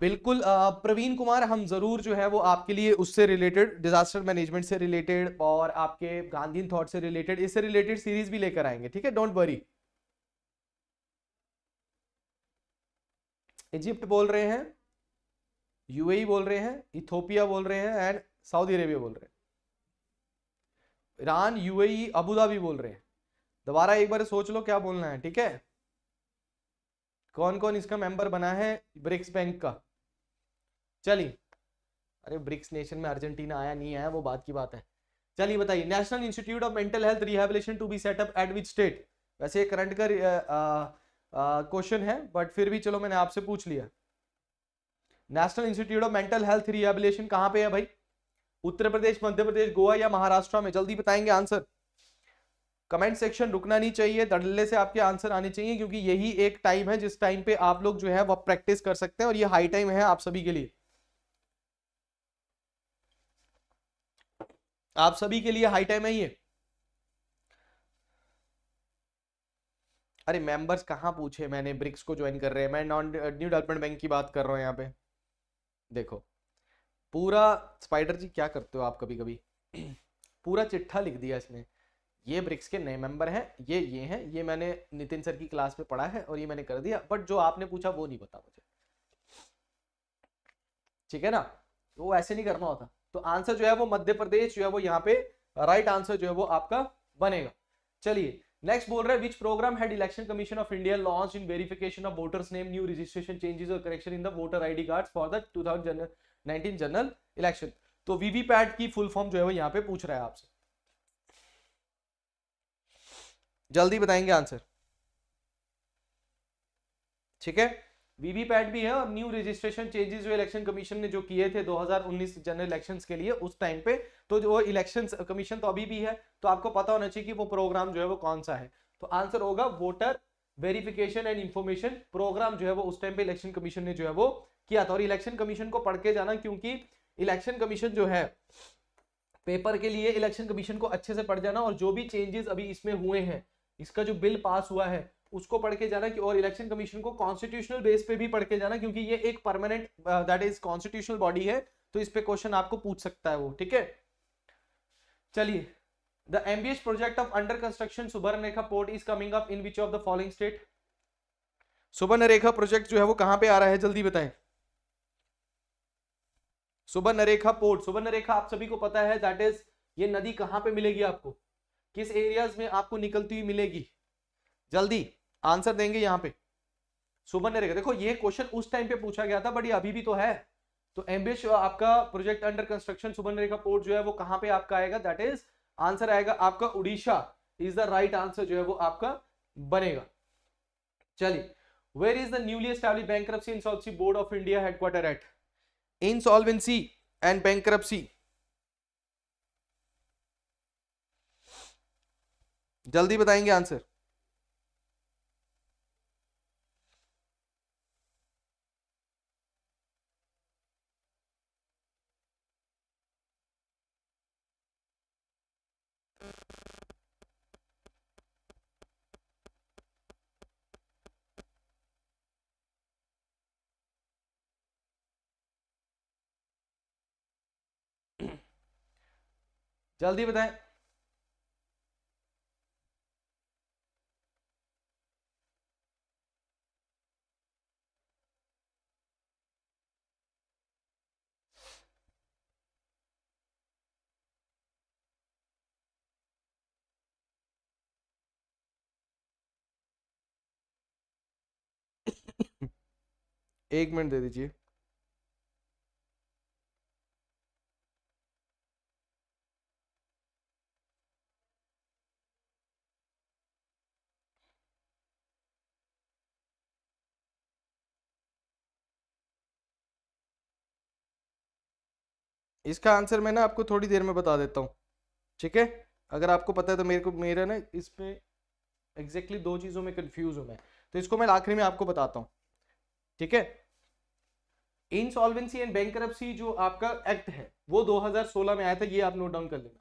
बिल्कुल प्रवीण कुमार हम जरूर जो है वो आपके लिए उससे रिलेटेड डिजास्टर मैनेजमेंट से रिलेटेड और आपके गांधी थॉट से रिलेटेड इससे रिलेटेड सीरीज भी लेकर आएंगे ठीक है डोंट वरी इजिप्ट बोल रहे हैं यूएई बोल रहे हैं इथोपिया बोल रहे हैं एंड सऊदी अरेबिया बोल रहे हैं ईरान यूएई अबू बोल रहे हैं दोबारा एक बार सोच लो क्या बोलना है ठीक है कौन कौन इसका मेंबर बना है ब्रिक्स बैंक का चलिए अरे ब्रिक्स नेशन में अर्जेंटीना आया नहीं आया वो बात की बात है चलिए बताइए national institute of mental health rehabilitation to be set up at which state वैसे करंट का क्वेश्चन है बट फिर भी चलो मैंने आपसे पूछ लिया national institute of mental health rehabilitation कहां पे है भाई उत्तर प्रदेश मध्य प्रदेश गोवा या महाराष्ट्र में जल्दी बताएंगे आंसर कमेंट सेक्शन रुकना नहीं चाहिए धड़ल्ले से आपके आंसर आने चाहिए क्योंकि यही एक टाइम है जिस टाइम पे आप लोग जो है वह प्रैक्टिस कर सकते हैं और ये हाई टाइम है आप सभी के लिए आप सभी के लिए हाई टाइम है ये अरे मेंबर्स कहाँ पूछे मैंने ब्रिक्स को ज्वाइन कर रहे हैं मैं नॉन न्यू डेवलपमेंट बैंक की बात कर रहा हूँ यहाँ पे देखो पूरा स्पाइडर जी क्या करते हो आप कभी कभी पूरा चिट्ठा लिख दिया इसने ये ब्रिक्स के नए मेंबर हैं ये ये हैं ये मैंने नितिन सर की क्लास में पढ़ा है और ये मैंने कर दिया बट जो आपने पूछा वो नहीं पता मुझे ठीक है ना तो वो ऐसे नहीं करना होता तो आंसर जो है वो मध्य प्रदेश जो है वो यहाँ पे राइट आंसर जो है वो आपका बनेगा चलिए नेक्स्ट बोल रहे हैं which program head election commission of India launch in verification of voters name new registration changes और correction in the voter ID card for the 2019 general election तो वीवीपैट की फुल फॉर्म जो है वो यहां पे पूछ रहा है आपसे जल्दी बताएंगे आंसर ठीक है वीवीपैट भी है और न्यू रजिस्ट्रेशन चेंजेस जो इलेक्शन कमीशन ने जो किए थे 2019 जनरल इलेक्शंस के लिए उस टाइम पे तो जो इलेक्शन कमीशन तो अभी भी है तो आपको पता होना चाहिए कि वो प्रोग्राम जो है वो कौन सा है तो आंसर होगा voter verification and information program जो है वो उस टाइम पे इलेक्शन कमीशन ने जो है वो किया था और इलेक्शन कमीशन को पढ़ के जाना क्योंकि इलेक्शन कमीशन जो है पेपर के लिए इलेक्शन कमीशन को अच्छे से पढ़ जाना और जो भी चेंजेस अभी इसमें हुए हैं इसका जो बिल पास हुआ है उसको पढ़ के जाना कि और इलेक्शन कमीशन को कॉन्स्टिट्यूशनल बेस पे भी पढ़ के जाना क्योंकि ये एक permanent that is constitutional body है तो इस पे क्वेश्चन आपको पूछ सकता है वो ठीक है चलिए the MBH project of under construction Subarnarekha port is coming up in which of the following state Subarnarekha project जो है वो कहां पे आ रहा है जल्दी बताएं सुबर्णरेखा पोर्ट सुबर्णरेखा आप सभी को पता है दैट इज ये नदी कहां पे मिलेगी आपको किस एरियाज में आपको निकलती हुई मिलेगी जल्दी आंसर देंगे यहां पे सुमन ने देखा देखो ये क्वेश्चन उस टाइम पे पूछा गया था बट ये अभी भी तो है तो एम्बिश आपका project under construction Subarnarekha port जो है वो कहां पे आपका आएगा दैट इज आंसर आएगा आपका Orissa is the right answer जो है वो आपका बनेगा चलिए where is the newly established bankruptcy insolvency board of india headquarter at insolvency and bank जल्दी बताएंगे आंसर जल्दी बताएं एक मिनट दे दीजिए इसका आंसर मैं ना आपको थोड़ी देर में बता देता हूँ ठीक है अगर आपको पता है तो मेरे को मेरा ना इस पर एग्जैक्टली दो चीज़ों में कन्फ्यूज हूँ मैं तो इसको मैं आखिरी में आपको बताता हूँ ठीक है इंसॉल्वेंसी एंड बैंक जो आपका एक्ट है वो 2016 में आया था ये आप नोट डाउन कर लेना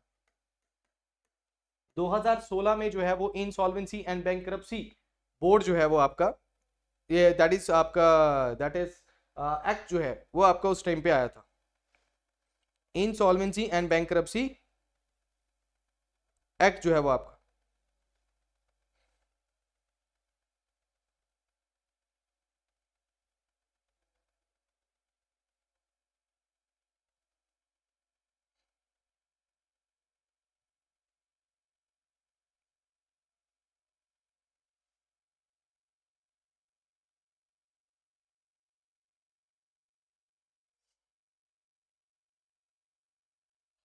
2016 में जो है वो इंसॉल्वेंसी एंड बैंक बोर्ड जो है वो आपका ये दैट इज आपका दैट इज एक्ट जो है वो आपका उस टाइम पे आया था इनसॉल्वेंसी एंड बैंक एक्ट जो है वो आपका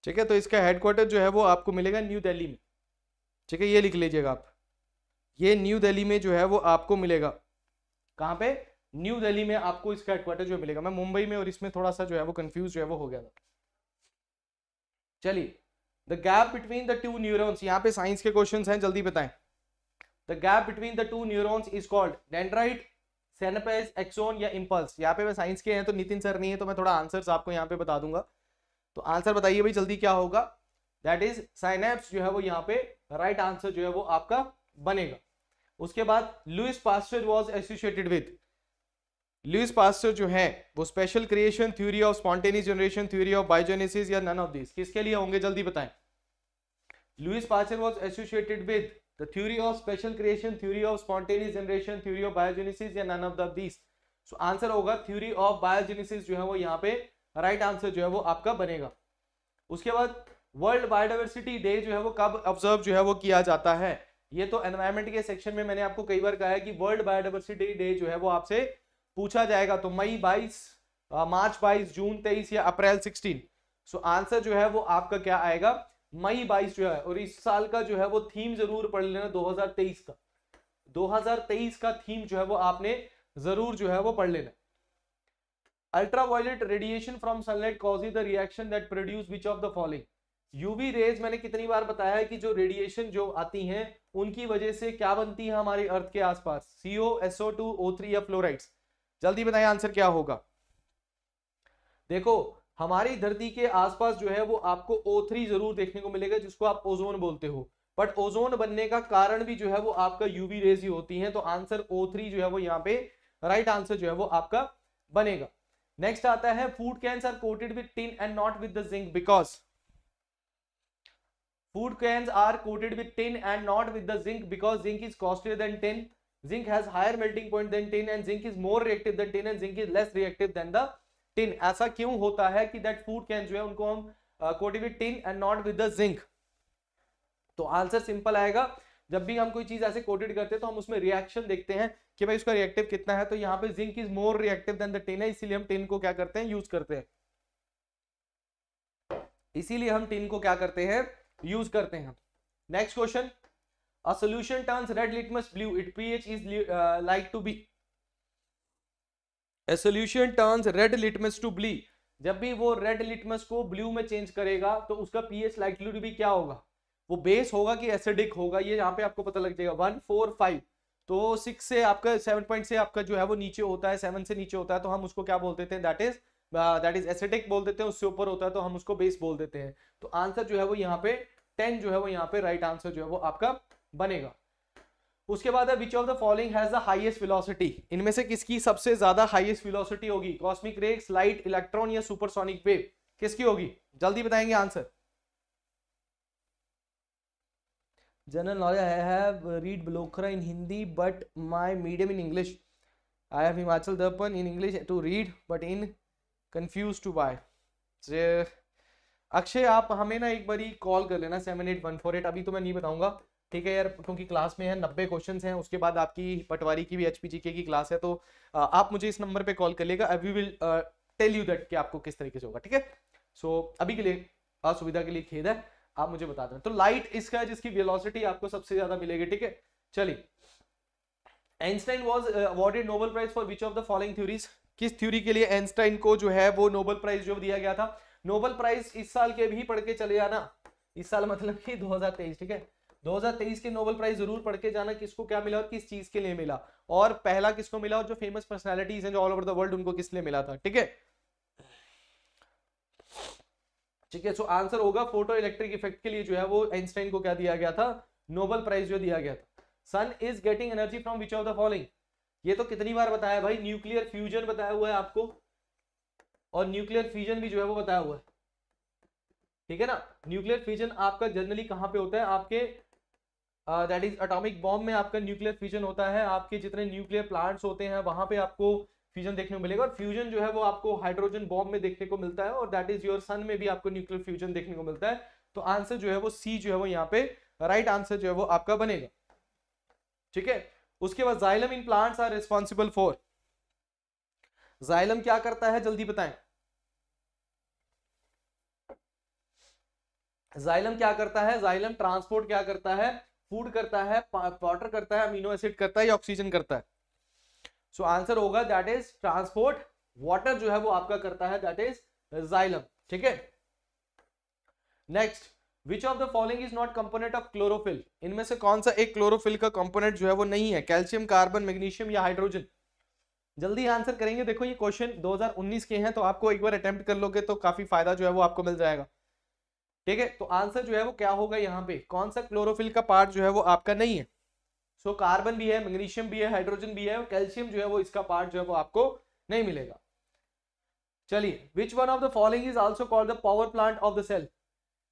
ठीक है तो इसका हेडक्वार्टर जो है वो आपको मिलेगा न्यू दिल्ली में ठीक है ये लिख लीजिएगा आप ये न्यू दिल्ली में जो है वो आपको मिलेगा कहाँ पे न्यू दिल्ली में आपको इसका हेडक्वार्टर जो मिलेगा मैं मुंबई में और इसमें थोड़ा सा जो है वो कंफ्यूज जो है वो हो गया था चलिए the gap between the two neurons यहाँ पे साइंस के क्वेश्चन हैं जल्दी बताएं the gap between the two neurons is called dendrite synapse axon या इम्पल्स यहाँ पे मैं साइंस के हैं तो नितिन सर नहीं है तो मैं थोड़ा आंसर्स आपको यहाँ पे बता दूंगा तो आंसर बताइए भाई जल्दी क्या होगा दैट इज साइनेप्स जो है वो यहाँ पे राइट right आंसर जो है वो आपका बनेगा उसके बाद Louis Pasteur was associated with Louis Pasteur जो है वो special creation theory of spontaneous generation theory of biogenesis या नन ऑफ दिस किसके लिए होंगे जल्दी बताएं Louis Pasteur was associated with the theory of special creation theory of spontaneous generation theory of biogenesis या none of the these so answer होगा theory of biogenesis जो है वो यहाँ पे राइट आंसर जो है वो आपका बनेगा उसके बाद वर्ल्ड बायोडाइवर्सिटी डे जो है वो कब ऑब्जर्व जो है वो किया जाता है ये तो एनवायरमेंट के सेक्शन में मैंने आपको कई बार कहा है कि वर्ल्ड बायोडाइवर्सिटी डे जो है वो आपसे पूछा जाएगा तो मई बाईस मार्च बाईस जून तेईस या अप्रैल सिक्सटीन सो आंसर जो है वो आपका क्या आएगा मई बाईस जो है और इस साल का जो है वो थीम जरूर पढ़ लेना 2023 का 2023 का थीम जो है वो आपने जरूर जो है वो पढ़ लेना ultraviolet radiation from sunlight causes the reaction that produce which of the following UV rays मैंने कितनी बार बताया है कि जो रेडिएशन जो आती हैं उनकी वजह से क्या बनती है हमारे अर्थ के आसपास CO SO two O three या फ्लोराइड्स जल्दी बताइए आंसर क्या होगा देखो हमारी धरती के आसपास जो है वो आपको ओ थ्री जरूर देखने को मिलेगा जिसको आप ओजोन बोलते हो बट ओजोन बनने का कारण भी जो है वो आपका यूवी रेज ही होती है तो आंसर थ्री जो है वो यहाँ पे राइट right आंसर जो है वो आपका बनेगा नेक्स्ट आता है food cans are coated with tin and not with zinc because food cans are coated with tin and not with zinc because zinc is costlier than tin zinc has higher melting point than tin and zinc is more reactive than tin and zinc is less reactive than the tin ऐसा क्यों होता है कि that food cans जो है उनको हम coated with tin and not with zinc तो आंसर सिंपल आएगा जब भी हम कोई चीज ऐसे कोटेड करते हैं तो हम उसमें रिएक्शन देखते हैं कि भाई उसका रिएक्टिव कितना है तो यहाँ पे zinc is more reactive than the tin है इसीलिए हम टेन को क्या करते हैं यूज करते हैं इसीलिए हम टेन को क्या करते हैं यूज करते हैं next question a solution turns red litmus blue it ph is uh, like to be a solution turns red litmus to blue जब भी वो रेड लिटमस को ब्लू में चेंज करेगा तो उसका पीएच लाइक टू बी क्या होगा वो बेस होगा कि एसिडिक होगा ये यहाँ पे आपको पता लग जाएगा वन फोर फाइव तो सिक्स से आपका सेवन पॉइंट से आपका जो है वो नीचे होता है सेवन से नीचे होता है तो हम उसको क्या बोलते हैं that is that is acidic बोल देते हैं उससे ऊपर होता है तो हम उसको बेस बोल देते हैं तो आंसर जो है वो यहाँ पे टेन जो है वो यहाँ पे राइट right आंसर जो है वो आपका बनेगा उसके बाद है which of the following has the highest velocity इनमें से किसकी सबसे ज्यादा हाइएस्ट फिलोसिटी होगी कॉस्मिक रेक्स लाइट इलेक्ट्रॉन या सुपरसोनिक वेव किसकी होगी जल्दी बताएंगे answer general knowledge I have read ब्लोखरा in Hindi but my medium in English I have Himachal darpan in English to read but in confuse to buy Akshay आप हमें ना एक बारी कॉल कर लेना seven eight one four eight अभी तो मैं नहीं बताऊंगा ठीक है यार क्योंकि क्लास में है नब्बे क्वेश्चन हैं उसके बाद आपकी पटवारी की भी एच पी की क्लास है तो आप मुझे इस नंबर पे कॉल कर लेगा अभी विल टेल यू दैट कि आपको किस तरीके से होगा ठीक है सो अभी के लिए असुविधा के लिए खेद है आप मुझे बता देना तो लाइट इसका है जिसकी वेलोसिटी आपको सबसे ज्यादा मिलेगी ठीक है चलिए Einstein was awarded Nobel prize for which of the following theories किस थ्योरी के लिए एंस्टाइन को जो है वो नोबेल प्राइज जो दिया गया था नोबेल प्राइज इस साल के भी पढ़ के चले जाना इस साल मतलब कि 2023 ठीक है 2023 के नोबेल प्राइज जरूर पढ़ के जाना किसको क्या मिला और किस चीज के लिए मिला और पहला किसको मिला और जो फेमस पर्सनैलिटीज हैं जो ऑल ओवर द वर्ल्ड उनको किस लिए मिला था ठीक है ठीक है सो आंसर होगा फोटो इलेक्ट्रिक इफेक्ट के लिए जो है वो आइंस्टाइन को क्या दिया गया था नोबल प्राइज जो दिया गया था sun is getting energy from which of the following ये तो कितनी बार बताया भाई न्यूक्लियर फ्यूजन बताया हुआ है आपको और न्यूक्लियर फ्यूजन भी जो है वो बताया हुआ है ठीक है ना न्यूक्लियर फ्यूजन आपका जनरली कहाँ पे होता है आपके दैट इज अटोमिक बॉम्ब में आपका न्यूक्लियर फ्यूजन होता है आपके जितने न्यूक्लियर प्लांट्स होते हैं वहां पे आपको फ्यूजन देखने को मिलेगा और फ्यूजन जो है वो आपको हाइड्रोजन बॉम्ब में देखने को मिलता है और दैट इज योर सन में भी आपको न्यूक्लियर फ्यूजन देखने को मिलता है तो आंसर जो है वो सी जो है वो यहाँ पे राइट right आंसर जो है वो आपका बनेगा ठीक है उसके बाद xylem in plants are responsible for xylem क्या करता है जल्दी बताएं जाइलम क्या करता है जाइलम ट्रांसपोर्ट क्या करता है फूड करता है वाटर करता है अमीनो एसिड करता है या ऑक्सीजन करता है सो आंसर होगा दैट इज ट्रांसपोर्ट वाटर जो है वो आपका करता है दैट इज जाइलम ठीक है next which of the following is not component of chlorophyll इनमें से कौन सा एक क्लोरोफिल का कंपोनेंट जो है वो नहीं है कैल्शियम कार्बन मैग्नीशियम या हाइड्रोजन जल्दी आंसर करेंगे देखो ये क्वेश्चन 2019 के हैं तो आपको एक बार अटेम्प्ट कर लोगे तो काफी फायदा जो है वो आपको मिल जाएगा ठीक है तो आंसर जो है वो क्या होगा यहाँ पे कौन सा क्लोरोफिल का पार्ट जो है वो आपका नहीं है सो कार्बन भी है मैग्नीशियम भी है हाइड्रोजन भी है और कैल्शियम जो है वो इसका पार्ट जो है वो आपको नहीं मिलेगा चलिए which one of the following is also called the power plant of the cell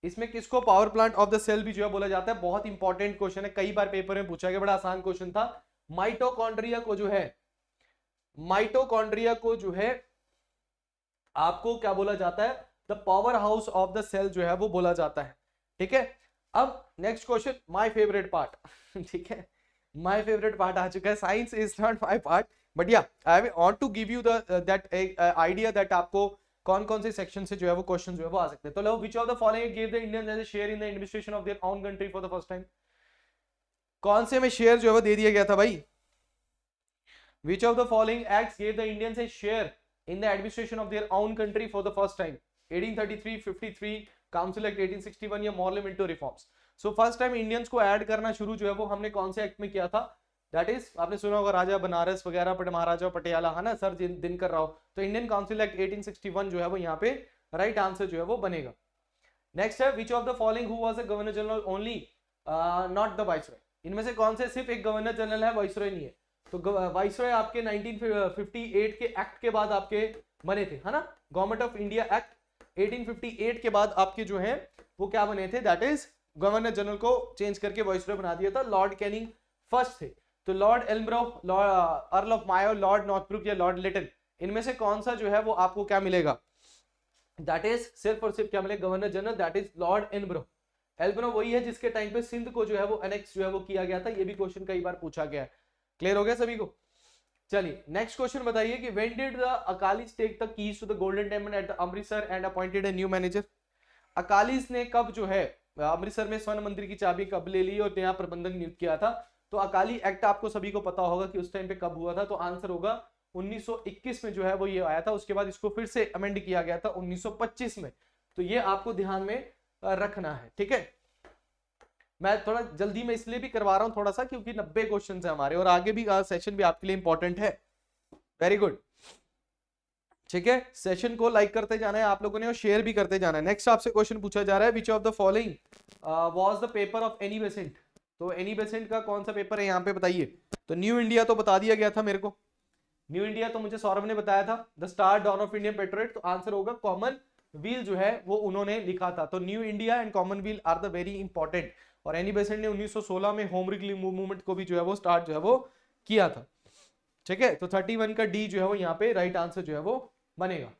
इसमें किसको power plant of the cell भी जो है बोला जाता है बहुत इंपॉर्टेंट क्वेश्चन है कई बार पेपर में पूछा गया बड़ा आसान क्वेश्चन था माइटोकॉन्ड्रिया को जो है माइटोकॉन्ड्रिया को जो है आपको क्या बोला जाता है the power house of the cell जो है वो बोला जाता है ठीक है अब next question my favourite part ठीक है माई फेवरेट पार्ट आ चुका है science is not my part but yeah I want to give you the uh, that uh, uh idea कौन कौन से सेक्शन से जो है वो क्वेश्चन जो है वो आ सकते हैं तो लो which of the following give the Indian share in the administration of their own country for the first time कौन से में शेयर जो है वो दे दिया गया था भाई which of the following act gave the Indians share in the administration of their own country for the first time 1833 53 council act 1861 या Morley Minto reforms so first time Indians को ऐड करना शुरू जो है वो हमने कौन से एक्ट में किया था दैट इज आपने सुना होगा राजा बनारस वगैरह पट महाराजा पटियाला है ना सर दिन कर रहा हो तो इंडियन काउंसिल एक्ट 1861 जो है वो यहाँ पे राइट right आंसर जो है वो बनेगा नेक्स्ट है which of the following who was governor general only not the viceroy इनमें से कौन से सिर्फ एक गवर्नर जनरल है वाइसरॉय नहीं है तो वाइसरॉय आपके 1958 के एक्ट के बाद आपके बने थे है ना गवर्नमेंट ऑफ इंडिया एक्ट 1858 के बाद आपके जो है वो क्या बने थे दैट इज गवर्नर जनरल को चेंज करके वॉइस बना दिया था लॉर्ड कैनिंग फर्स्ट थे तो Lord Lord Earl of Mayo Lord Northbrook या लॉर्ड लिटन इनमें से कौन सा जो है वो आपको क्या मिलेगा दैट इज सिर्फ और सिर्फ क्या मिलेगा governor general that is Lord Ellenborough Ellenborough वही है जिसके टाइम पे सिंध को जो है वो एनेक्स जो है वो किया गया था ये भी क्वेश्चन कई बार पूछा गया है क्लियर हो गया सभी को चलिए नेक्स्ट क्वेश्चन बताइए कि when did the Akalis take the keys to the golden diamond at Amritsar and appointed a new manager Akalis ने कब जो है अमृतसर में स्वर्ण मंदिर की चाबी कब ले ली और नया प्रबंधक नियुक्त किया था तो अकाली एक्ट आपको सभी को पता होगा कि उस टाइम पे कब हुआ था तो आंसर होगा 1921 में जो है वो ये आया था उसके बाद इसको फिर से अमेंड किया गया था 1925 में तो ये आपको ध्यान में रखना है ठीक है मैं थोड़ा जल्दी में इसलिए भी करवा रहा हूँ थोड़ा सा क्योंकि नब्बे क्वेश्चन है हमारे और आगे भी सेशन भी आपके लिए इंपॉर्टेंट है वेरी गुड ठीक है सेशन को लाइक करते जाना है आप लोगों ने और शेयर भी करते जाना है नेक्स्ट आपसे क्वेश्चन पूछा जा रहा है which of the following was the paper of Annie Besant तो एनी बेसेंट का कौन सा पेपर है यहाँ पे बताइए तो न्यू इंडिया तो बता दिया गया था मेरे को न्यू इंडिया तो मुझे सौरभ ने बताया था the star dawn of Indian patriot तो आंसर होगा कॉमन व्हील जो है वो उन्होंने लिखा था तो New India and Commonweal are the very important और एनी बेसेंट ने 1916 में होम रिकली मूवमेंट को भी जो है वो स्टार्ट जो है वो किया था ठीक है तो 31 का डी जो है वो यहाँ पे राइट आंसर जो है वो बनेगा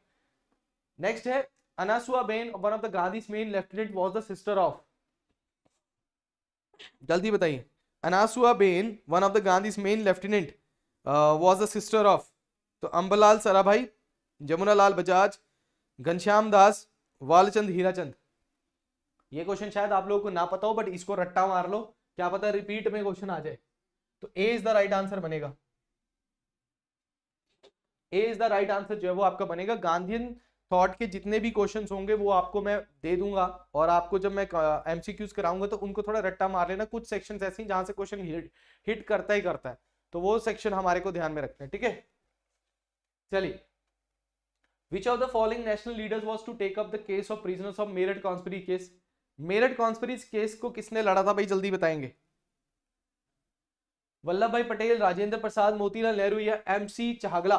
नेक्स्ट है Anasuya Ben one of the Gandhi's main lieutenant was the sister of जल्दी बताइए Anasuya Ben one of the Gandhi main lieutenant was the sister of तो अम्बलाल सराभाई जमुनालाल बजाज घनश्याम दास वालचंद हीराचंद ये क्वेश्चन शायद आप लोगों को ना पता हो बट इसको रट्टा मार लो क्या पता रिपीट में क्वेश्चन आ जाए तो A is the right answer बनेगा A is the right answer जो है वो आपका बनेगा गांधीन थॉट के जितने भी क्वेश्चन होंगे वो आपको मैं दे दूंगा और आपको जब मैं एमसीक्यूज कराऊंगा तो उनको थोड़ा रट्टा मार लेना कुछ सेक्शन ऐसे जहां से क्वेश्चन हिट हिट करता ही करता है तो वो सेक्शन हमारे को ध्यान में रखना है ठीक है चलिए which of the following national leaders was to take up the case of prisoners of Meerut conspiracy case Meerut conspiracy case को किसने लड़ा था भाई जल्दी बताएंगे वल्लभ भाई पटेल राजेंद्र प्रसाद मोतीलाल नेहरू या एमसी सी चाहगला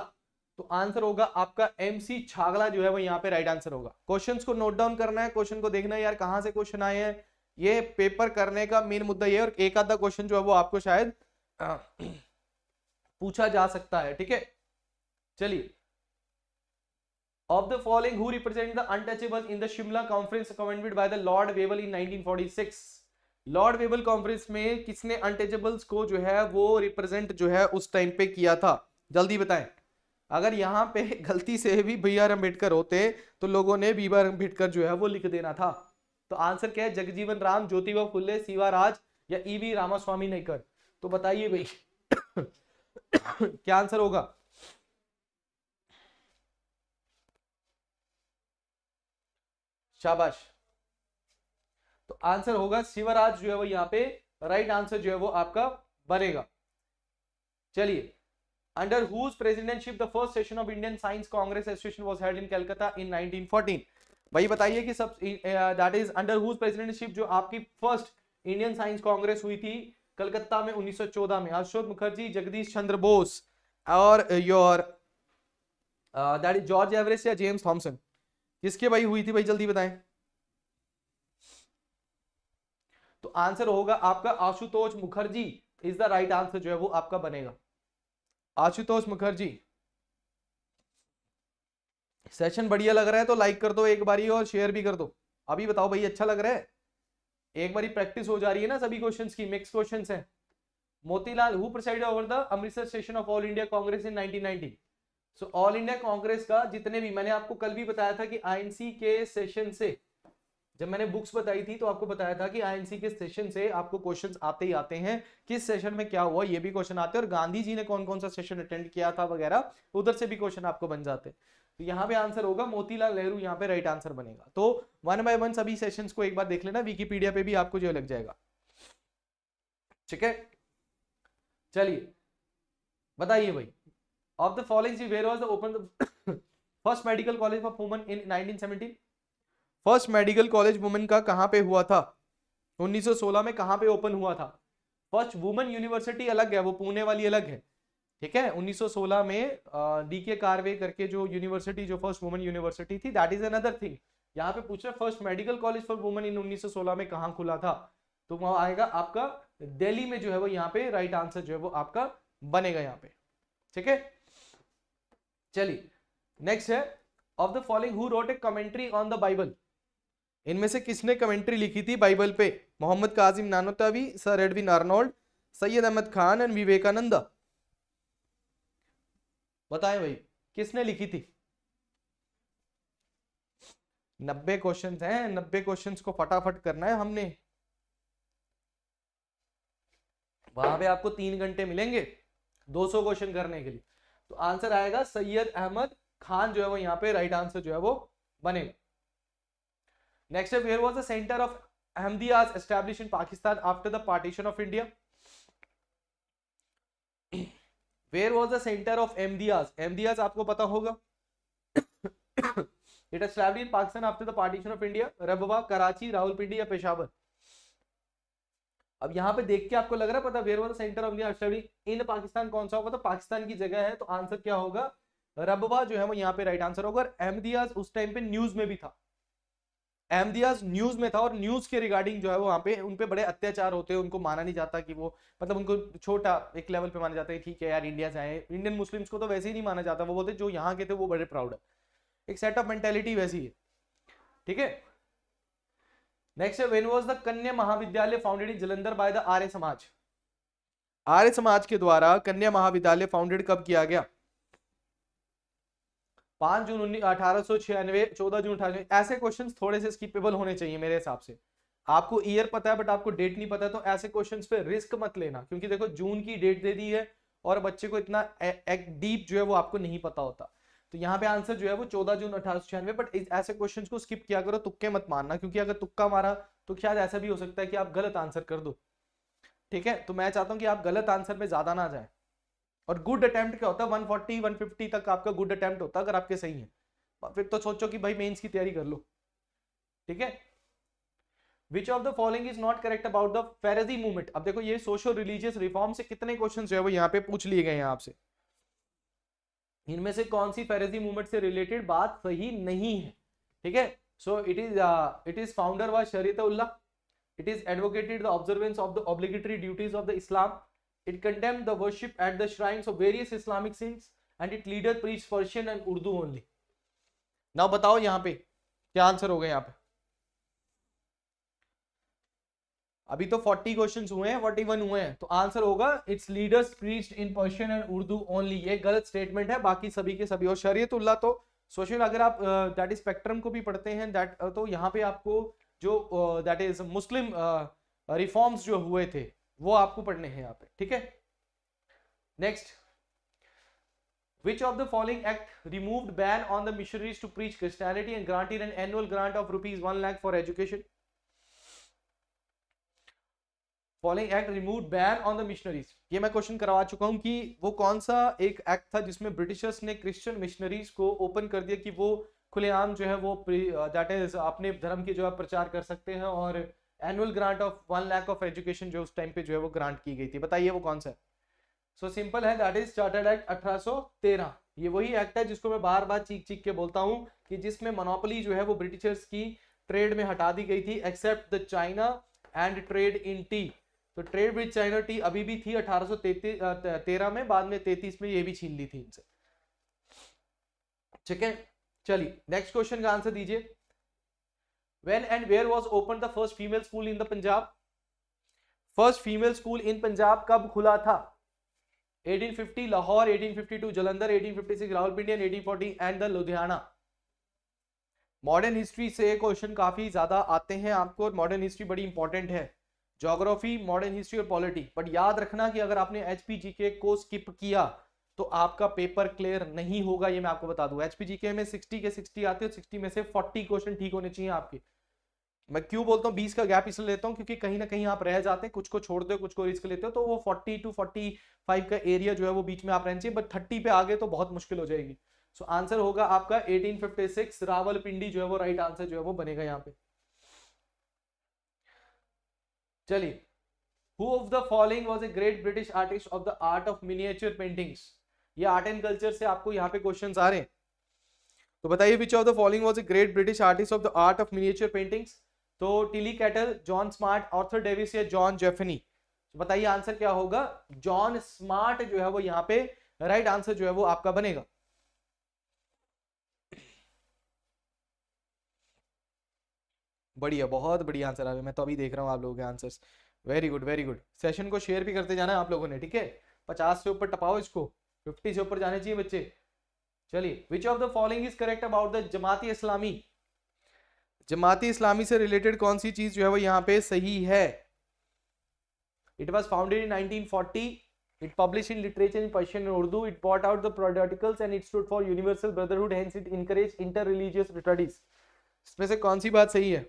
तो आंसर होगा आपका एमसी छागला जो है वो यहाँ पे राइट आंसर होगा क्वेश्चन को नोट डाउन करना है क्वेश्चन को देखना है यार कहाँ से क्वेश्चन आए हैं ये पेपर करने का मेन मुद्दा ये और एक आधा क्वेश्चन जो है वो आपको शायद पूछा जा सकता है ठीक है चलिए of the following who represent the untouchable in the Shimla conference commended by the Lord Wavell in 1946 Lord Wavell conference में किसने अनटचेबल्स को जो है वो रिप्रेजेंट जो है उस टाइम पे किया था जल्दी बताएं अगर यहाँ पे गलती से भी बी आर अम्बेडकर होते तो लोगों ने बी आर अम्बेडकर जो है वो लिख देना था तो आंसर क्या है जगजीवन राम ज्योतिबा फुल्ले शिवाराज या E e V Ramaswamy Naicker तो बताइए भाई क्या आंसर होगा शाबाश तो आंसर होगा शिवराज जो है वो यहां पे राइट आंसर जो है वो आपका बनेगा चलिए under whose presidency the first session of Indian Science Congress Association was held in Calcutta in 1914 वही बताइए कि सब that is under whose presidentship जो आपकी फर्स्ट इंडियन साइंस कांग्रेस हुई थी कलकत्ता में 1914 में अशोक मुखर्जी जगदीश चंद्र बोस और योर दैट इज जॉर्ज एवरेस्ट या जेम्स थॉम्सन किसके भाई हुई थी भाई जल्दी बताएं तो आंसर होगा आपका Ashutosh Mukherjee is the right answer जो है वो आपका बनेगा आशुतोष मुखर्जी सेशन बढ़िया लग रहा है तो लाइक कर दो एक बारी और शेयर भी कर दो अभी बताओ भाई अच्छा लग रहा है एक बारी प्रैक्टिस हो जा रही है ना सभी क्वेश्चंस की मिक्स क्वेश्चंस हैं Motilal who presided over the Amritsar session of All India Congress in 1990 so All India Congress का जितने भी मैंने आपको कल भी बताया था कि आईएनसी के सेशन से जब मैंने बुक्स बताई थी तो आपको बताया था कि आईएनसी के सेशन से आपको क्वेश्चंस आते ही आते हैं किस सेशन में क्या हुआ ये भी क्वेश्चन आते हैं और गांधी जी ने कौन कौन सा सेशन अटेंड किया था वगैरह उधर से भी क्वेश्चन आपको बन जाते तो यहाँ पे आंसर होगा मोतीलाल नेहरू यहाँ पे राइट आंसर बनेगा तो वन बाय वन सभी सेशन को एक बार देख लेना विकीपीडिया पे भी आपको जो लग जाएगा ठीक है चलिए बताइए भाई of the following the open first medical college for woman in nineteen first medical college women का कहाँ पे हुआ था 1916 में कहाँ पे ओपन हुआ था फर्स्ट वुमेन यूनिवर्सिटी अलग है वो पुणे वाली अलग है ठीक है 1916 में डी के कारवे करके जो यूनिवर्सिटी जो फर्स्ट वुमेन यूनिवर्सिटी थी दैट इज अनदर थिंग यहाँ पे पूछ रहे first medical college for women in उन्नीस में कहाँ खुला था तो वहां आएगा आपका दिल्ली में जो है वो यहाँ पे राइट आंसर जो है वो आपका बनेगा यहाँ पे ठीक है चलिए नेक्स्ट है of the following who wrote a commentary on the Bible इनमें से किसने कमेंट्री लिखी थी बाइबल पे Mohammad Kazim Nanotavi Sir Edwin Arnold Syed Ahmad Khan and Vivekananda बताएं भाई किसने लिखी थी नब्बे क्वेश्चन हैं नब्बे क्वेश्चन को फटाफट करना है हमने वहां पे आपको तीन घंटे मिलेंगे 200 क्वेश्चन करने के लिए तो आंसर आएगा सैयद अहमद खान जो है वो यहाँ पे राइट आंसर जो है वो बनेगा नेक्स्ट है where was the centre of Ahmadiyyas establish in Pakistan after the partition of India where was the centre of Ahmadiyyas Ahmadiyyas आपको पता होगा it establish in Pakistan after the partition of India Rabwah Karachi Rawalpindi या पेशावर अब यहाँ पे देख के आपको लग रहा है पता where was the centre of India in Pakistan कौन सा होगा तो पाकिस्तान की जगह है तो आंसर क्या होगा रबवा जो है वो यहाँ पे राइट आंसर होगा अहमदियाज उस टाइम पे न्यूज में भी था अहमदियाज न्यूज में था और न्यूज के रिगार्डिंग जो है वहाँ पे उनपे बड़े अत्याचार होते हैं उनको माना नहीं जाता कि वो मतलब उनको छोटा एक लेवल पे माना जाता है ठीक है यार इंडिया से आए इंडियन मुस्लिम्स को तो वैसे ही नहीं माना जाता वो बोलते जो यहाँ के थे वो बड़े प्राउड है एक सेट ऑफ मेंटेलिटी वैसी है ठीक है नेक्स्ट है when was the Kanya Mahavidyalaya founded in Jalandhar by the Arya Samaj Arya समाज के द्वारा कन्या महाविद्यालय फाउंडेड कब किया गया पाँच जून उन्नीस अठारह सौ छियानवे चौदह जून अठारह ऐसे क्वेश्चन थोड़े से स्कीपेबल होने चाहिए मेरे हिसाब से आपको ईयर पता है बट आपको डेट नहीं पता है तो ऐसे क्वेश्चन पे रिस्क मत लेना क्योंकि देखो जून की डेट दे दी है और बच्चे को इतना डीप जो है वो आपको नहीं पता होता तो यहाँ पे आंसर जो है वो चौदह जून अठारह सौ छियानवे बट ऐसे क्वेश्चन को स्किप किया करो तुक्के मत मारना क्योंकि अगर तुक्का मारा तो शायद ऐसा भी हो सकता है कि आप गलत आंसर कर दो ठीक है तो मैं चाहता हूँ कि आप गलत आंसर में ज्यादा ना जाए और गुड अटैम्प्ट क्या होता है 140 150 तक आपका गुड अटैम्प्ट होता है अगर आपके सही है फिर तो सोचो कि भाई मेंस की तैयारी कर लो ठीक है which of the following is not correct about the Faraizi movement अब देखो ये सोशल रिलीजियस रिफॉर्म से कितने क्वेश्चन जो है वो यहाँ पे पूछ लिए गए हैं आपसे इनमें से कौन सी फेरेजी मूवमेंट से रिलेटेड बात सही नहीं है ठीक है so it is it is founder व Shariatullah it is advocated the observance of the obligatory duties of the Islam It condemned the worship at the shrines of various Islamic saints and it leader preached Persian and Urdu only. Now batao yahan pe kya answer हो गए यहाँ पे अभी 40 questions hue hain 41 हुए हैं तो answer होगा its leaders preached in Persian and Urdu only ये गलत स्टेटमेंट है बाकी सभी के सभी और शरीयतुल्ला तो सोशल अगर आप दैट इज स्पेक्ट्रम को भी पढ़ते हैं दैट uh, तो यहाँ पे आपको जो दैट इज मुस्लिम रिफॉर्म्स जो हुए थे वो आपको पढ़ने हैं यहाँ पे ठीक है next which of the following act removed ban on the missionaries to preach christianity and granted an annual grant of rupees one lakh for education following act remove ban on the missionaries ये मैं question करवा चुका हूं कि वो कौन सा एक एक्ट था जिसमें ब्रिटिशर्स ने क्रिश्चियन मिशनरीज को ओपन कर दिया कि वो खुलेआम जो है वो दैट इज uh, अपने धर्म के जो है प्रचार कर सकते हैं और annual grant of one lakh of education जो उस टाइम पे जो है वो ग्रांट की गई थी बताइए वो कौन सा है सो सिंपल है दैट इज चार्टर्ड एक्ट अठारह ये वही एक्ट है जिसको मैं बार बार चीख चीख के बोलता हूँ कि जिसमें मोनोपोली जो है वो ब्रिटिशर्स की ट्रेड में हटा दी गई थी except the China and trade in tea तो ट्रेड विद चाइना टी अभी भी थी अठारह तेरह में बाद में तैतीस में ये भी छीन ली थी इनसे ठीक है चलिए नेक्स्ट क्वेश्चन का आंसर दीजिए when and where was opened the first female school in the punjab first female school in punjab kab khula tha 1850 lahore 1852 jalandhar 1856 rawalpindi and 1840 and the ludhiana modern history से question काफी ज्यादा आते हैं आपको और modern history बड़ी important है geography modern history और पॉलिटी बट याद रखना कि अगर आपने एच पी को स्किप किया तो आपका पेपर क्लियर नहीं होगा ये मैं आपको बता दूं एचपीजीके में 60 के 60 आते हो 60 में से 40 क्वेश्चन ठीक होने चाहिए आपके मैं क्यों बोलता हूँ बीस का गैप इसलिए लेता हूँ क्योंकि कहीं ना कहीं आप रह जाते हैं कुछ को छोड़ते हो कुछ को रिस्क लेते हो तो वो फोर्टी टू 45 का एरिया जो है वो बीच में आप रहना चाहिए बट थर्टी पे आगे तो बहुत मुश्किल हो जाएगी सो so, आंसर होगा आपका 1856 रावलपिंडी जो है वो राइट आंसर जो है वो बनेगा यहाँ पे चलिए who of the following was a great British artist of the art of miniature paintings ये आर्ट एंड कल्चर से आपको यहाँ पे क्वेश्चन आ रहे हैं तो बताइए which of the following was a great British artist of the art of miniature paintings तो Tilly Kettle John Smart Arthur Davis या जॉन जेफनी तो बताइए आंसर क्या होगा जॉन स्मार्ट जो है वो यहाँ पे राइट right आंसर जो है वो आपका बनेगा बढ़िया बहुत बढ़िया आंसर आ गया मैं तो अभी देख रहा हूँ आप लोगों के answers very good very good session को शेयर भी करते जाना है आप लोगों ने ठीक है पचास से ऊपर टपाओ इसको फिफ्टी से ऊपर जाने चाहिए बच्चे चलिए which of the following is correct about the Jamaati Islami जमाती इस्लामी से रिलेटेड कौन सी चीज जो है वो यहाँ पे सही है it was founded in 1940 it published in literature in persian Urdu it it out the periodicals and it stood for universal brotherhood brotherhood it encourage inter religious studies इसमें से कौन सी बात सही है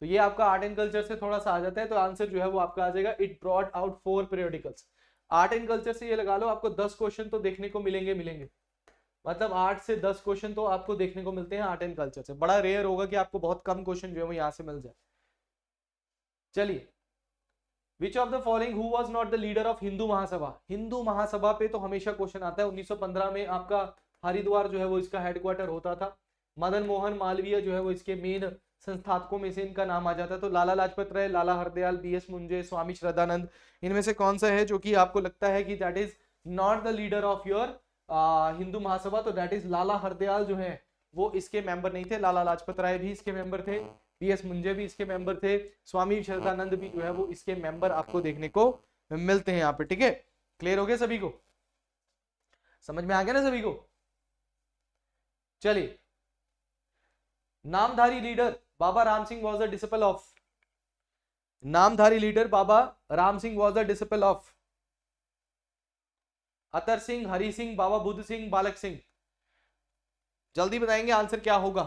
तो ये आपका आर्ट एंड कल्चर से थोड़ा सा आ जाता है तो आंसर जो है वो आपका आ जाएगा it brought out four periodicals art and culture से ये लगा लो आपको दस क्वेश्चन तो देखने को मिलेंगे मिलेंगे मतलब आठ से दस क्वेश्चन तो आपको देखने को मिलते हैं आर्ट एंड कल्चर से बड़ा रेयर होगा कि आपको बहुत कम क्वेश्चन जो है वो यहाँ से मिल जाए चलिए which of the following who was not the leader of Hindu Mahasabha Hindu Mahasabha पे तो हमेशा क्वेश्चन आता है 1915 में आपका हरिद्वार जो है वो इसका हेडक्वार्टर होता था मदन मोहन मालवीय जो है वो इसके मेन संस्थापकों में से इनका नाम आ जाता है तो लाला लाजपत राय लाला हरदयाल बी एस मुंजे स्वामी श्रद्धानंद इनमें से कौन सा है जो कि आपको लगता है कि that is not the leader of your Hindu Mahasabha तो दैट इज लाला हरदयाल जो है वो इसके मेंबर नहीं थे लाला लाजपत राय भी इसके मेंबर थे बी एस मुंजे भी इसके मेंबर थे स्वामी श्रद्धानंद भी जो है वो इसके मेंबर आपको देखने को मिलते हैं यहाँ पे ठीक है क्लियर हो गया सभी को समझ में आ गया ना सभी को चलिए Namdhari leader Baba Ram Singh was a disciple of Namdhari leader Baba Ram Singh was a disciple of Atar Singh Hari Singh Baba Buddh Singh Balak Singh जल्दी बताएंगे आंसर क्या होगा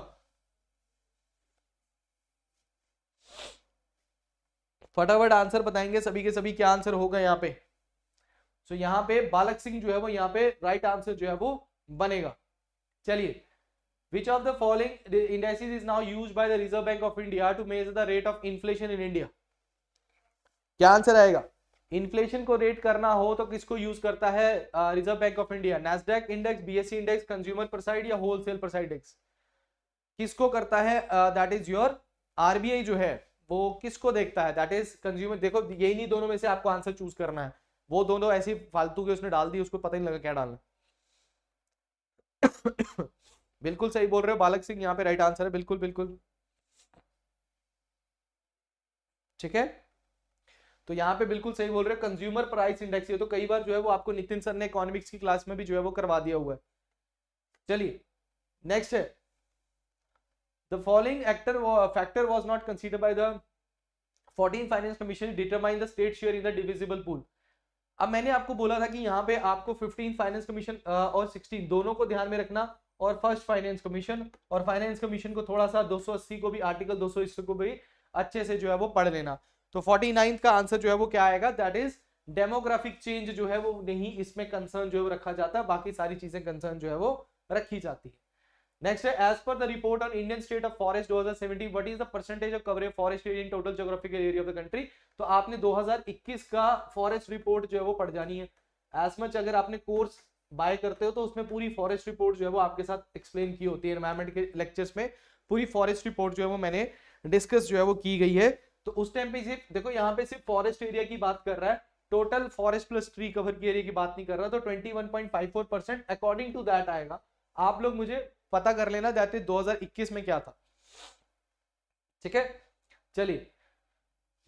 फटाफट आंसर बताएंगे सभी के सभी क्या आंसर होगा यहाँ पे सो so, यहाँ पे बालक सिंह जो है वो यहाँ पे राइट आंसर जो है वो बनेगा चलिए Which of the following indices is now used by the Reserve Bank of India to measure the rate of inflation in India? क्या आंसर आएगा इन्फ्लेशन को रेट करना हो तो किसको यूज करता है Reserve Bank of India NASDAQ index BSC index consumer परसाइड या होलसेल परसाइड इंडेक्स किसको करता है दैट इज योर आरबीआई जो है वो किसको देखता है दैट इज कंज्यूमर देखो यही नहीं दोनों में से आपको आंसर चूज करना है वो दोनों ऐसी फालतू के उसने डाल दी उसको पता नहीं लगा क्या डालना बिल्कुल सही बोल रहे हो बालक सिंह यहाँ पे राइट आंसर है बिल्कुल बिल्कुल ठीक है तो यहाँ पे बिल्कुल सही बोल रहे हो कंज्यूमर प्राइस इंडेक्स ये तो कई बार जो है वो आपको नितिन सर ने इकोनॉमिक्स की क्लास में भी जो है वो करवा दिया हुआ है चलिए नेक्स्ट है the following actor factor was not consider by the fourteen finance commission determine the state share in the divisible pool अब मैंने आपको बोला था कि यहाँ पे आपको 15 फाइनेंस कमीशन और 16 दोनों को ध्यान में रखना और फर्स्ट फाइनेंस कमीशन और फाइनेंस कमीशन को थोड़ा सा 280 को भी आर्टिकल 280 को भी अच्छे से जो है वो पढ़ लेना तो फोर्टी का आंसर जो है वो क्या आएगा दैट इज डेमोग्राफिक चेंज जो है वो नहीं इसमें कंसर्न जो है रखा जाता बाकी सारी चीजें कंसर्न जो है वो रखी जाती है नेक्स्ट है as per the report on Indian state of forest 2017 what is the percentage of coverage forest area in total geographical area of the country तो आपने 2021 का फॉरेस्ट रिपोर्ट जो है वो पढ़ जानी है एज मच अगर आपने कोर्स बाय करते हो तो उसमें पूरी फॉरेस्ट रिपोर्ट जो है वो आपके साथ एक्सप्लेन की होती है एनवायरमेंट के लेक्चर्स में पूरी फॉरेस्ट रिपोर्ट जो है वो मैंने डिस्कस जो है वो की गई है तो उस टाइम पे सिर्फ देखो यहाँ पे सिर्फ फॉरेस्ट एरिया की बात कर रहा है total forest plus tree cover की एरिया की बात नहीं कर रहा तो 21.54 परसेंट अकॉर्डिंग टू दैट आएगा आप लोग मुझे पता कर लेना जाते 2021 में क्या था ठीक है चलिए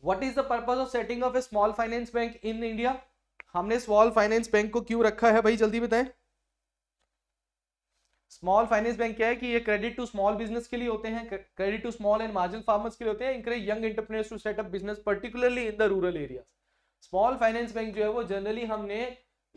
what is the purpose of setting of a small finance bank in India हमने स्मॉल फाइनेंस बैंक को क्यों रखा है भाई जल्दी बताएं स्मॉल फाइनेंस बैंक क्या है कि ये क्रेडिट टू स्मॉल बिजनेस के लिए होते हैं credit to small and marginal farmers के लिए होते हैं encourage young entrepreneurs to set up business particularly in the rural area small finance bank जो है वो जनरली हमने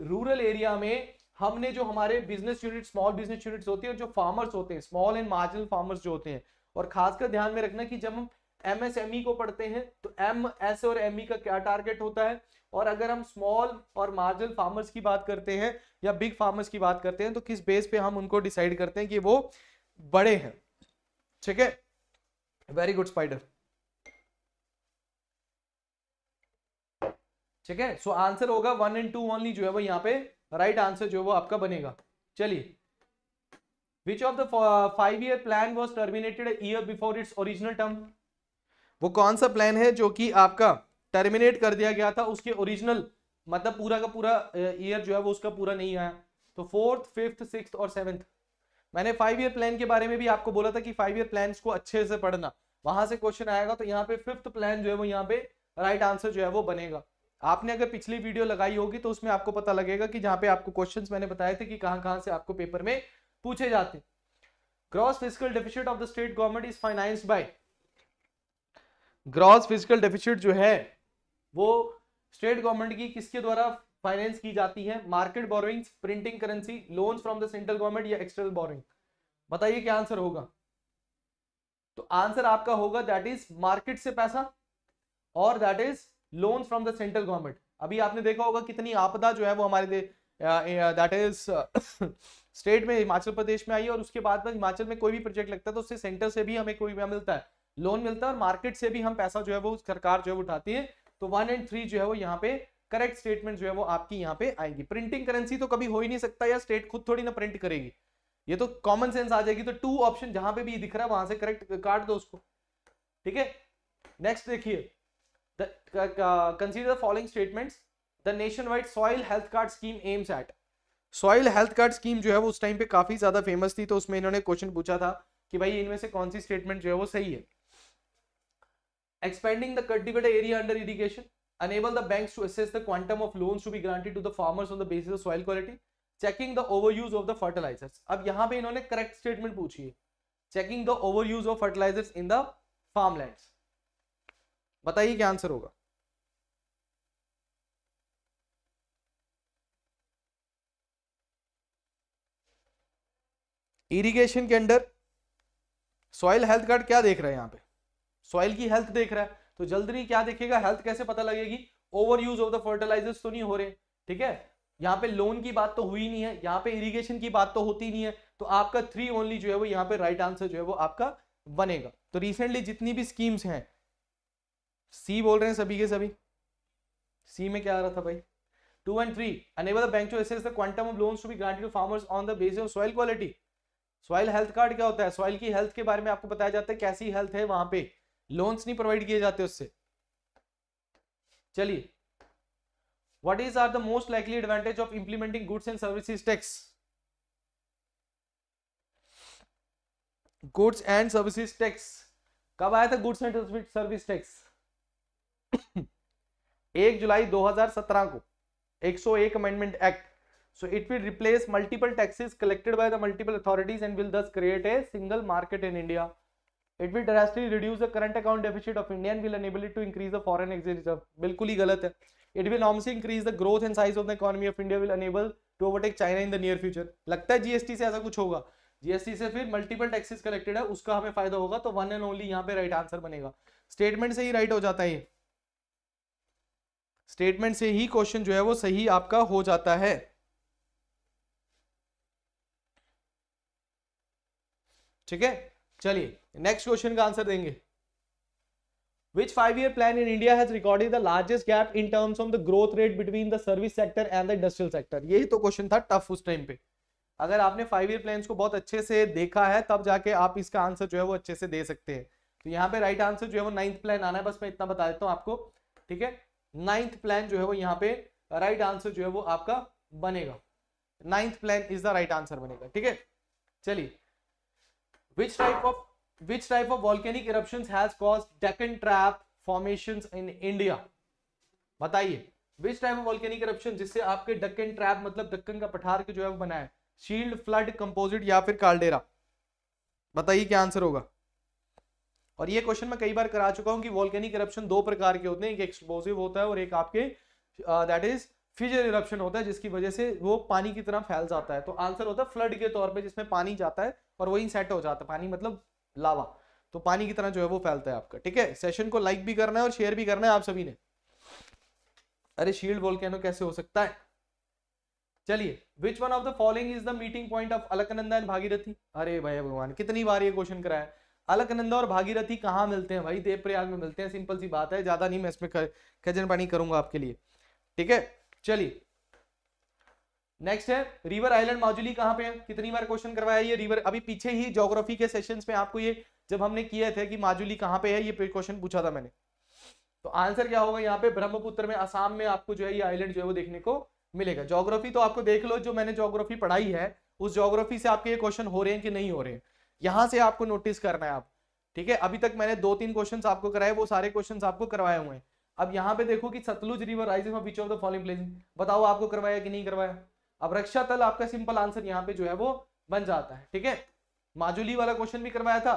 रूरल एरिया में हमने जो हमारे business unit small business units होती है और जो फार्मर्स होते हैं स्मॉल एंड मार्जिन फार्मर्स जो होते हैं और खासकर ध्यान में रखना कि जब हम एमएसएमई e को पढ़ते हैं तो एम एस और एमई e का क्या टारगेट होता है और अगर हम स्मॉल और मार्जिनल फार्मर्स की बात करते हैं या बिग फार्मर्स की बात करते हैं तो किस बेस पे हम उनको डिसाइड करते हैं कि वो बड़े हैं ठीक है वेरी गुड स्पाइडर ठीक है सो आंसर होगा वन एंड टू ओनली जो है वो यहाँ पे राइट right आंसर जो है वो आपका बनेगा चलिए which of the five year plan was terminated year before its original term वो कौन सा प्लान है जो कि आपका टर्मिनेट कर दिया गया था उसके ओरिजिनल मतलब पूरा का पूरा ईयर जो है वो उसका पूरा नहीं आया तो फोर्थ फिफ्थ सिक्स और सेवन्थ मैंने फाइव ईयर प्लान के बारे में भी आपको बोला था कि फाइव ईयर प्लान को अच्छे से पढ़ना वहां से क्वेश्चन आएगा तो यहाँ पे फिफ्थ प्लान जो है वो यहाँ पे राइट आंसर जो है वो बनेगा आपने अगर पिछली वीडियो लगाई होगी तो उसमें आपको पता लगेगा कि जहाँ पे आपको क्वेश्चन मैंने बताए थे कि कहाँ कहाँ से आपको पेपर में पूछे जाते gross fiscal deficit of the state government is finance by gross fiscal deficit जो है वो स्टेट गवर्नमेंट की किसके द्वारा फाइनेंस की जाती है market borrowings printing currency loans from the central government या एक्सटर्नल बोरोइंग बताइए क्या आंसर होगा तो आंसर आपका होगा दैट इज मार्केट से पैसा और that is loan from the central government अभी आपने देखा होगा कितनी आपदा जो है वो हमारे दैट इज स्टेट में हिमाचल प्रदेश में आई और उसके बाद में हिमाचल में कोई भी प्रोजेक्ट लगता है तो उससे सेंटर से भी हमें कोई मिलता है लोन मिलता है और मार्केट से भी हम पैसा जो है वो सरकार जो है वो उठाती है तो वन एंड थ्री जो है वो यहाँ पे करेक्ट स्टेटमेंट जो है वो आपकी यहाँ पे आएगी प्रिंटिंग करेंसी तो कभी हो ही नहीं सकता या स्टेट खुद थोड़ी ना प्रिंट करेगी ये तो कॉमन सेंस आ जाएगी तो टू ऑप्शन जहां पे भी दिख रहा है वहां से करेक्ट काट दो उसको ठीक है नेक्स्ट देखिए consider following statements the nation wide soil health card scheme aims at soil health card scheme जो है वो उस टाइम पे काफी ज्यादा फेमस थी तो उसमें इन्होंने क्वेश्चन पूछा था कि भाई इनमें से कौन सी स्टेटमेंट जो है वो सही है expanding the cultivated area under irrigation, enable the banks to assess the quantum of loans to be granted to the farmers on the basis of soil quality, checking the overuse of the fertilizers. ab yahan pe inhone correct statement puchi hai checking the overuse of fertilizers in the farmlands. बताइए क्या answer होगा irrigation के under soil health card क्या देख रहे हैं यहां पे सॉइल की हेल्थ देख रहा है तो जल्दी क्या देखेगा हेल्थ कैसे पता लगेगी over use of the fertilisers तो नहीं हो रहे ठीक है यहाँ पे लोन की बात तो हुई नहीं है यहाँ पे इरिगेशन की बात तो होती नहीं है तो आपका थ्री ओनली जो है वो यहाँ पे राइट right आंसर जो है वो आपका बनेगा तो रिसेंटली जितनी भी स्कीम्स हैं सी बोल रहे हैं सभी के सभी सी में क्या आ रहा था भाई two and three enable the bank quantum of loans to be granted farmers on the base of soil quality soil health card क्या होता है सॉइल की हेल्थ के बारे में आपको बताया जाता है कैसी हेल्थ है वहां पे लोन्स नहीं प्रोवाइड किए जाते उससे चलिए what is are the most likely advantage of implementing goods and service tax goods and service tax कब आया था गुड्स एंड सर्विस टैक्स एक जुलाई 2017 को 101 amendment act so it will replace multiple taxes collected by the multiple authorities and will thus create a single market in India it will drastically reduce the current account deficit of Indian will enable to increase the foreign exchange reserve बिल्कुल ही गलत है it will ऑमसी increase the growth and size of the economy of India will enable to overtake China in the near future लगता है GST से ऐसा कुछ होगा जीएसटी से फिर मल्टीपल टैक्सेस कलेक्टेड है उसका हमें फायदा होगा तो वन एंड ओनली यहाँ पे राइट आंसर बनेगा स्टेटमेंट से ही राइट हो जाता है स्टेटमेंट से ही क्वेश्चन जो है वो सही आपका हो जाता है ठीक है चलिए नेक्स्ट क्वेश्चन का आंसर देंगे which five year plan in india has recorded the largest gap in terms of the growth rate between the service sector and the industrial sector यही तो क्वेश्चन था टफ उस टाइम पे अगर आपने five year plans को बहुत अच्छे से देखा है तब जाके आप इसका आंसर जो है वो अच्छे से दे सकते हैं तो यहाँ पे राइट आंसर जो है वो नाइन्थ प्लान आना है बस मैं इतना बता देता हूँ आपको ठीक है नाइन्थ प्लान जो है वो यहाँ पे राइट आंसर जो है वो आपका बनेगा ninth plan is the right answer बनेगा ठीक है चलिए which type of which type of volcanic eruptions has caused Deccan trap formations in India? बताइए which type of volcanic eruption जिससे आपके डक्कन ट्रैप मतलब डक्कन का पठार के जो है वो बना है शील्ड फ्लड कंपोजिट या फिर काल्डेरा बताइए क्या आंसर होगा और ये क्वेश्चन मैं कई बार करा चुका हूं कि वॉल्केनिक इरप्शन दो प्रकार के होते हैं एक एक्सप्लोजिव होता है और एक आपके दैट इज फिजर इरप्शन होता है जिसकी वजह से वो पानी की तरह फैल जाता है तो आंसर होता है फ्लड के तौर पे जिसमें पानी जाता है और वही सेट हो जाता है पानी मतलब लावा तो पानी की तरह जो है वो फैलता है आपका ठीक है सेशन को लाइक भी करना है और शेयर भी करना है आप सभी ने अरे शील्ड बोल के कैसे हो सकता है चलिए which one of the following is the meeting point of Alaknanda and Bhagirathi अरे भाई भगवान कितनी बार ये क्वेश्चन कराया अलकनंदा और भागीरथी कहाँ मिलते हैं भाई देवप्रयाग में मिलते हैं सिंपल सी बात है ज्यादा नहीं मैं इसमें खजन पानी करूंगा आपके लिए ठीक है चलिए नेक्स्ट है रिवर आइलैंड माजुली कहाँ पे है कितनी बार क्वेश्चन करवाया ये रिवर अभी पीछे ही ज्योग्राफी के सेशन में आपको ये जब हमने किए थे कि माजुली कहाँ पे है ये क्वेश्चन पूछा था मैंने तो आंसर क्या होगा यहाँ पे ब्रह्मपुत्र में आसाम में आपको जो है ये आइलैंड जो है वो देखने को मिलेगा ज्योग्राफी तो आपको देख लो जो मैंने ज्योग्राफी पढ़ाई है उस ज्योग्राफी से आपके ये क्वेश्चन हो रहे हैं कि नहीं हो रहे हैं यहाँ से आपको नोटिस करना है आप ठीक है अभी तक मैंने दो तीन क्वेश्चन आपको कराए वो सारे क्वेश्चन आपको करवाए हुए हैं अब यहाँ पे देखो कि Sutlej river rises which of the following place बताओ आपको करवाया कि नहीं करवाया अब रक्षा तल आपका सिंपल आंसर यहाँ पे जो है वो बन जाता है ठीक है माजुली वाला क्वेश्चन भी करवाया था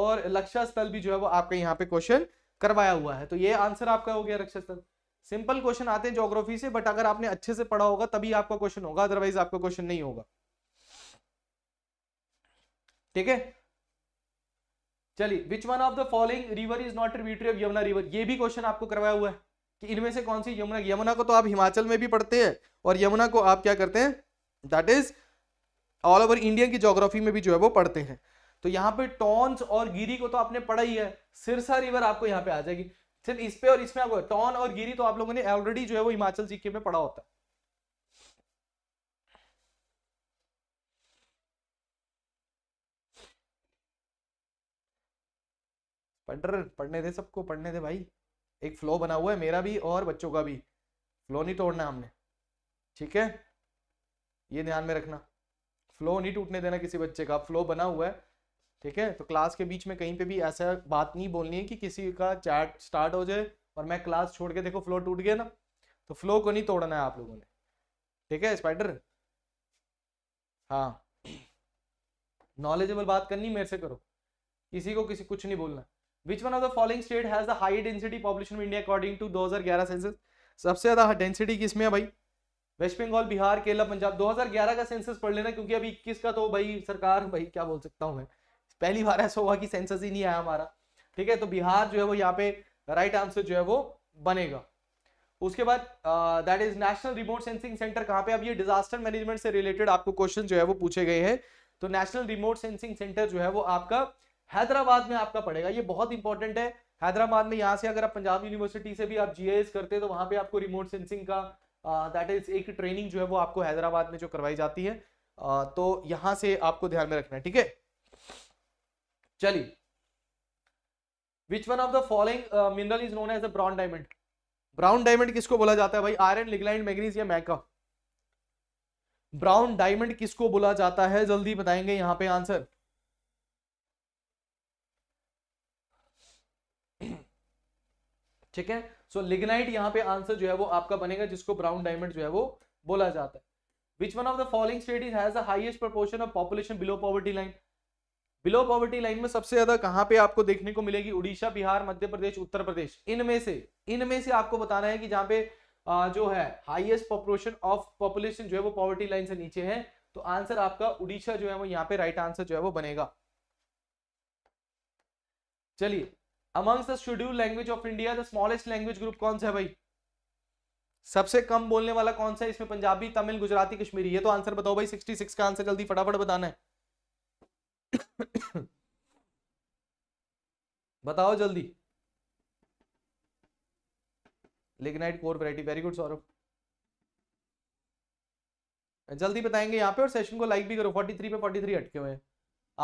और लक्षा स्थल भी जो है वो आपका यहाँ पे क्वेश्चन करवाया हुआ है तो ये आंसर आपका हो गया रक्षा स्थल सिंपल क्वेश्चन आते हैं जोग्राफी से बट अगर आपने अच्छे से पढ़ा होगा तभी आपका क्वेश्चन होगा अदरवाइज आपका क्वेश्चन नहीं होगा ठीक है चलिए which one of the following river is not tributary of Yamuna river ये भी क्वेश्चन आपको करवाया हुआ है कि इनमें से कौन सी यमुना यमुना को तो आप हिमाचल में भी पढ़ते हैं और यमुना को आप क्या करते हैं that is all over India की जोग्राफी में भी जो है वो पढ़ते हैं तो यहाँ पे टॉन्स और गिरी को तो आपने पढ़ा ही है सिरसा रिवर आपको यहाँ पे आ जाएगी सिर्फ इस पे और इसमें आपको टॉन और गिरी तो आप लोगों ने ऑलरेडी जो है वो हिमाचल जीके में पढ़ा होता है पढ़ पढ़ने दे सबको पढ़ने दे भाई एक फ्लो बना हुआ है मेरा भी और बच्चों का भी फ्लो नहीं तोड़ना हमने ठीक है ये ध्यान में रखना फ्लो नहीं टूटने देना किसी बच्चे का फ्लो बना हुआ है ठीक है तो क्लास के बीच में कहीं पे भी ऐसा बात नहीं बोलनी है कि किसी का चैट स्टार्ट हो जाए और मैं क्लास छोड़ के देखो फ्लो टूट गया ना तो फ्लो को नहीं तोड़ना है आप लोगों ने ठीक है स्पाइडर हाँ नॉलेजेबल बात करनी मेरे से करो किसी को किसी कुछ नहीं बोलना which one of the following state has the high density population of India according to 2011 census सबसे ज्यादा डेंसिटी किसमें है भाई वेस्ट बंगाल बिहार केरला पंजाब 2011 का सेंसस पढ़ लेना क्योंकि अभी इक्कीस का तो भाई सरकार भाई क्या बोल सकता हूँ मैं पहली बार ऐसा हुआ कि सेंसस ही नहीं आया हमारा ठीक है तो बिहार जो है वो यहाँ पे राइट आंसर जो है वो बनेगा उसके बाद that is national remote sensing centre कहाँ पे अब ये डिजास्टर मैनेजमेंट से रिलेटेड आपको क्वेश्चन जो है वो पूछे गए हैं तो नेशनल रिमोट सेंसिंग सेंटर जो है वो आपका हैदराबाद में आपका पड़ेगा ये बहुत इंपॉर्टेंट है हैदराबाद में यहाँ से अगर आप पंजाब यूनिवर्सिटी से भी आप जीआईएस करते हैं तो वहां पे आपको रिमोट सेंसिंग का दैट इज एक ट्रेनिंग जो है वो आपको हैदराबाद में जो करवाई जाती है uh, तो यहाँ से आपको ध्यान में रखना है ठीक है चलिए which one of the following mineral is known as a brown diamond brown diamond किसको बोला जाता है भाई आयरन लिगलाइन मैगनीज या मैका ब्राउन डायमंड किसको बोला जाता है जल्दी बताएंगे यहाँ पे आंसर ठीक है सो लिग्नाइट यहाँ पे आंसर जो है वो आपका बनेगा जिसको ब्राउन डायमंड जो है वो बोला जाता है which one of the following state is has the proportion of population below poverty line below poverty line में सबसे ज्यादा कहाँ पे आपको देखने को मिलेगी उड़ीसा बिहार मध्य प्रदेश उत्तर प्रदेश इनमें से इनमें से आपको बताना है कि जहाँ पे जो है हाइएस्ट पॉपुलेशन ऑफ पॉपुलेशन जो है वो पॉवर्टी लाइन से नीचे है तो आंसर आपका उड़ीसा जो है वो यहाँ पे राइट आंसर जो है वो बनेगा चलिए amongst the schedule language of India the smallest language group कौन सा है भाई सबसे कम बोलने वाला कौन सा है इसमें पंजाबी तमिल गुजराती कश्मीरी ये तो आंसर बताओ भाई सिक्सटी सिक्स का आंसर जल्दी फटाफट बताना है बताओ जल्दी lignite coal variety very good Saurabh जल्दी बताएंगे यहाँ पे और सेशन को लाइक भी करो 43 पे 43 अटके हुए हैं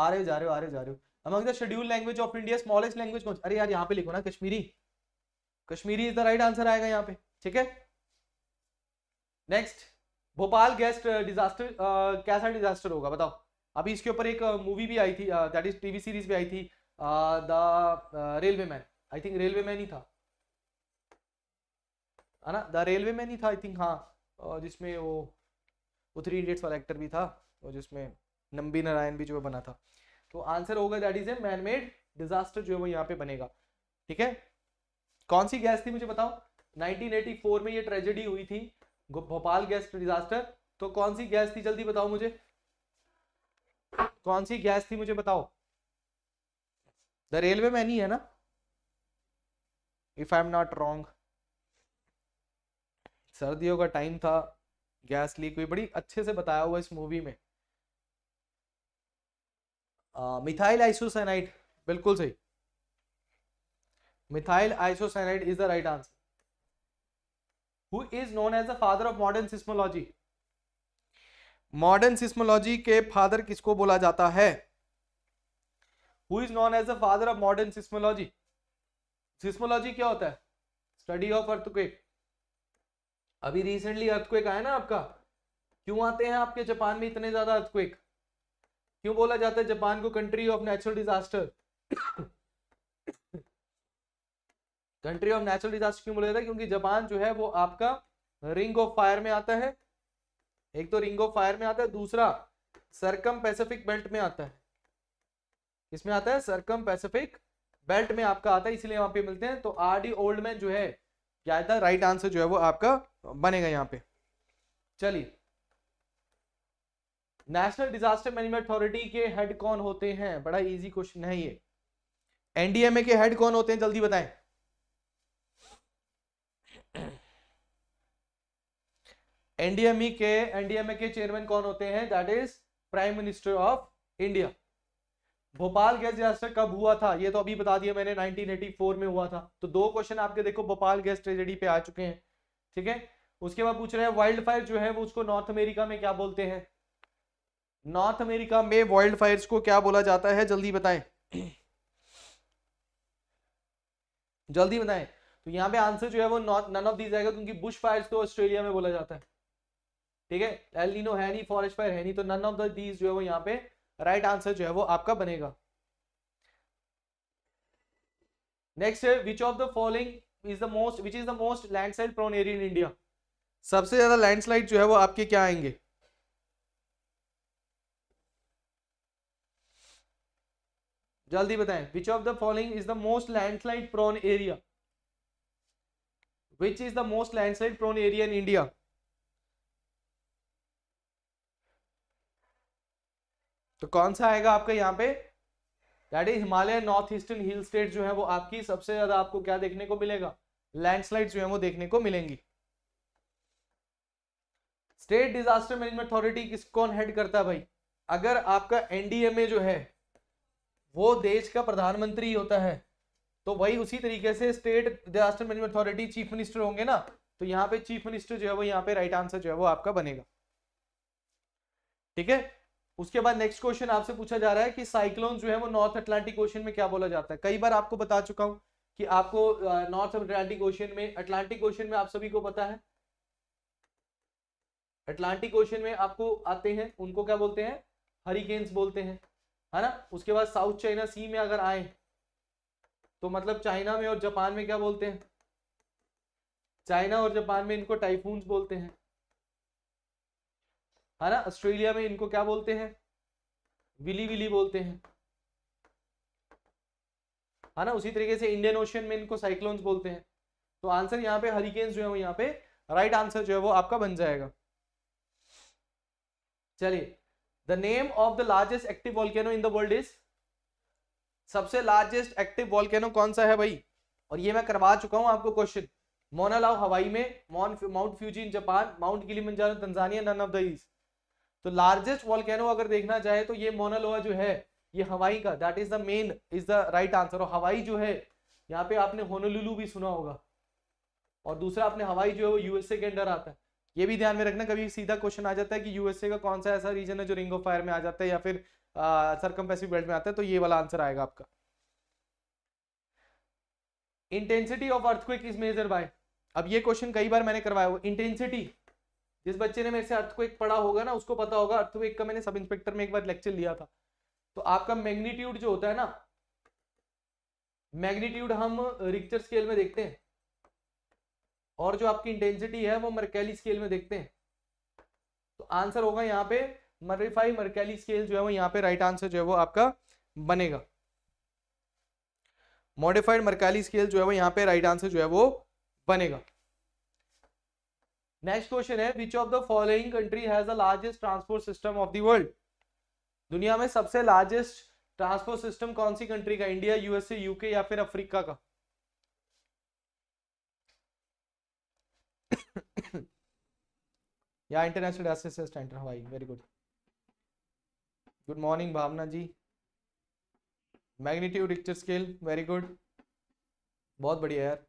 आ रहे हो जा रहे हो आ रहे हो जा रहे हो among the schedule language of India smallest language कौन अरे यार यहाँ पे लिखो ना Kashmiri Kashmiri is the right answer आएगा यहाँ पे ठीक है next Bhopal gas disaster uh, uh, कैसा डिजास्टर होगा बताओ अभी इसके ऊपर एक मूवी uh, भी आई थी दैट इज टीवी सीरीज भी आई थी the railway man I think railway man ही था है ना द रेलवे मैन ही था आई थिंक हाँ जिसमें वो उतरी इंडियट्स वाला एक्टर भी था और जिसमें नंबी नारायण भी जो बना था तो आंसर होगा that is a manmade disaster जो है वो यहाँ पे बनेगा ठीक है कौन सी गैस थी मुझे बताओ 1984 में ये ट्रेजेडी हुई थी भोपाल गैस डिजास्टर तो कौन सी गैस थी जल्दी बताओ मुझे कौन सी गैस थी मुझे बताओ द रेलवे मैन ही है ना if I am not wrong सर्दियों का टाइम था गैस लीक हुई बड़ी अच्छे से बताया हुआ इस मूवी में मिथाइल आइसोसाइनाइड बिल्कुल सही methyl isocyanide is the right answer who is known as the father of modern seismology modern seismology के फादर किसको बोला जाता है who is known as the father of modern seismology seismology क्या होता है स्टडी ऑफ अर्थक्वेक अभी recently earthquake आया ना आपका क्यों आते हैं आपके जापान में इतने ज्यादा अर्थक्वेक क्यों बोला जाता है जापान को country of natural disaster country of natural disaster क्यों बोला जाता है क्योंकि जापान जो है वो आपका रिंग ऑफ फायर में आता है एक तो रिंग ऑफ फायर में आता है दूसरा सरकम पैसिफिक बेल्ट में आता है इसमें आता है सरकम पैसिफिक बेल्ट में आपका आता है इसलिए वहां पे मिलते हैं तो आर डी ओल्ड मैन जो है क्या राइट आंसर जो है वो आपका बनेगा यहाँ पे चलिए नेशनल डिजास्टर मैनेजमेंट अथॉरिटी के हेड कौन होते हैं बड़ा इजी क्वेश्चन है ये एनडीएमए के हेड कौन होते हैं जल्दी बताएं एनडीएमए के एनडीएमए के चेयरमैन कौन होते हैं that is prime minister of India Bhopal gas disaster कब हुआ था ये तो अभी बता दिया मैंने 1984 में हुआ था तो दो क्वेश्चन आपके देखो भोपाल गैस ट्रेजेडी पे आ चुके हैं ठीक है उसके बाद पूछ रहे हैं वाइल्ड फायर जो है वो उसको नॉर्थ अमेरिका में क्या बोलते हैं नॉर्थ अमेरिका में वाइल्ड फायर को क्या बोला जाता है जल्दी बताएं जल्दी बताएं तो यहां पे आंसर जो है वो नन ऑफ दीज आएगा क्योंकि बुश फायर तो ऑस्ट्रेलिया में बोला जाता है ठीक है एलिनो है नहीं फॉरेस्ट फायर है नहीं तो नन ऑफ दीज जो है वो यहाँ पे राइट right आंसर जो है वो आपका बनेगा नेक्स्ट है which of the following is the most which is the most landslide prone area in India सबसे ज्यादा लैंडस्लाइड जो है वो आपके क्या आएंगे जल्दी बताएं which of the following is the most landslide prone area which is the most landslide prone area in India तो कौन सा आएगा आपका यहाँ पे that is Himalaya north eastern hill state जो है वो आपकी सबसे ज्यादा आपको क्या देखने को मिलेगा लैंडस्लाइड जो है वो देखने को मिलेंगी स्टेट डिजास्टर मैनेजमेंट अथॉरिटी किस कौन हेड करता है भाई अगर आपका एनडीएमए जो है वो देश का प्रधानमंत्री होता है तो वही उसी तरीके से state disaster management authority chief minister होंगे ना तो यहाँ पे चीफ मिनिस्टर जो है वो यहाँ पे राइट आंसर जो है वो आपका बनेगा ठीक है उसके बाद नेक्स्ट क्वेश्चन आपसे पूछा जा रहा है कि साइक्लोन जो है वो नॉर्थ अटलांटिक ओशन में क्या बोला जाता है कई बार आपको बता चुका हूं कि आपको नॉर्थ अटलांटिक ओशन में अटलांटिक ओशन में आप सभी को पता है अटलांटिक ओशन में आपको आते हैं उनको क्या बोलते हैं हरिकेन्स बोलते हैं है ना उसके बाद साउथ चाइना सी में अगर आए तो मतलब चाइना में और जापान में क्या बोलते हैं चाइना और जापान में इनको टाइफून बोलते हैं है ना ऑस्ट्रेलिया में इनको क्या बोलते हैं विली विली बोलते हैं है ना उसी तरीके से इंडियन ओशन में इनको साइक्लोन्स बोलते हैं तो आंसर यहाँ पे हरिकेन्स जो है वो यहाँ पे राइट आंसर जो है वो आपका बन जाएगा चलिए the name of the largest active volcano in the world is सबसे लार्जेस्ट एक्टिव वॉल्केनो कौन सा है भाई और ये मैं करवा चुका हूं आपको क्वेश्चन मोनालाव हवाई में मॉन mount Fuji in Japan mount Kilimanjaro Tanzania none of the east तो लार्जेस्ट वॉल्केनो अगर देखना चाहे तो ये मोनालोवा जो है ये हवाई का that is the main is the right answer और हवाई जो है यहाँ पे आपने होनोलुलू भी सुना होगा और दूसरा आपने हवाई जो है वो यूएसए के अंडर आता है ये भी ध्यान में रखना कभी सीधा क्वेश्चन आ जाता है कि यूएसए का कौन सा ऐसा रीजन है जो रिंग ऑफ फायर में आ जाता है या फिर सरकम पैसिव बेल्ट में आता है तो ये वाला आंसर आएगा आपका intensity of earthquake is measure by अब ये क्वेश्चन कई बार मैंने करवाया हुआ इंटेंसिटी जिस बच्चे ने मेरे से अर्थक्विक पढ़ा होगा ना उसको पता होगा अर्थक्विक का मैंने सब इंस्पेक्टर में एक बार लेक्चर लिया था तो आपका मैग्नीट्यूड जो होता है ना मैग्नीट्यूड हम रिक्चर स्केल में देखते हैं और जो आपकी इंटेंसिटी है वो मरकैली स्केल में देखते हैं तो आंसर होगा यहाँ पे मरिफाई मरकैली स्केल जो है वो यहाँ पे राइट आंसर जो है वो आपका बनेगा मॉडिफाइड मरकैली स्केल जो है वो यहाँ पे राइट आंसर जो है वो बनेगा नेक्स्ट क्वेश्चन है which of the following country has the largest transport system of the world दुनिया में सबसे लार्जेस्ट ट्रांसपोर्ट सिस्टम कौन सी कंट्री का इंडिया यूएसए यूके या फिर अफ्रीका का या international centre Hawaii very good good morning Bhavna ji magnitude Richter scale very good बहुत बढ़िया यार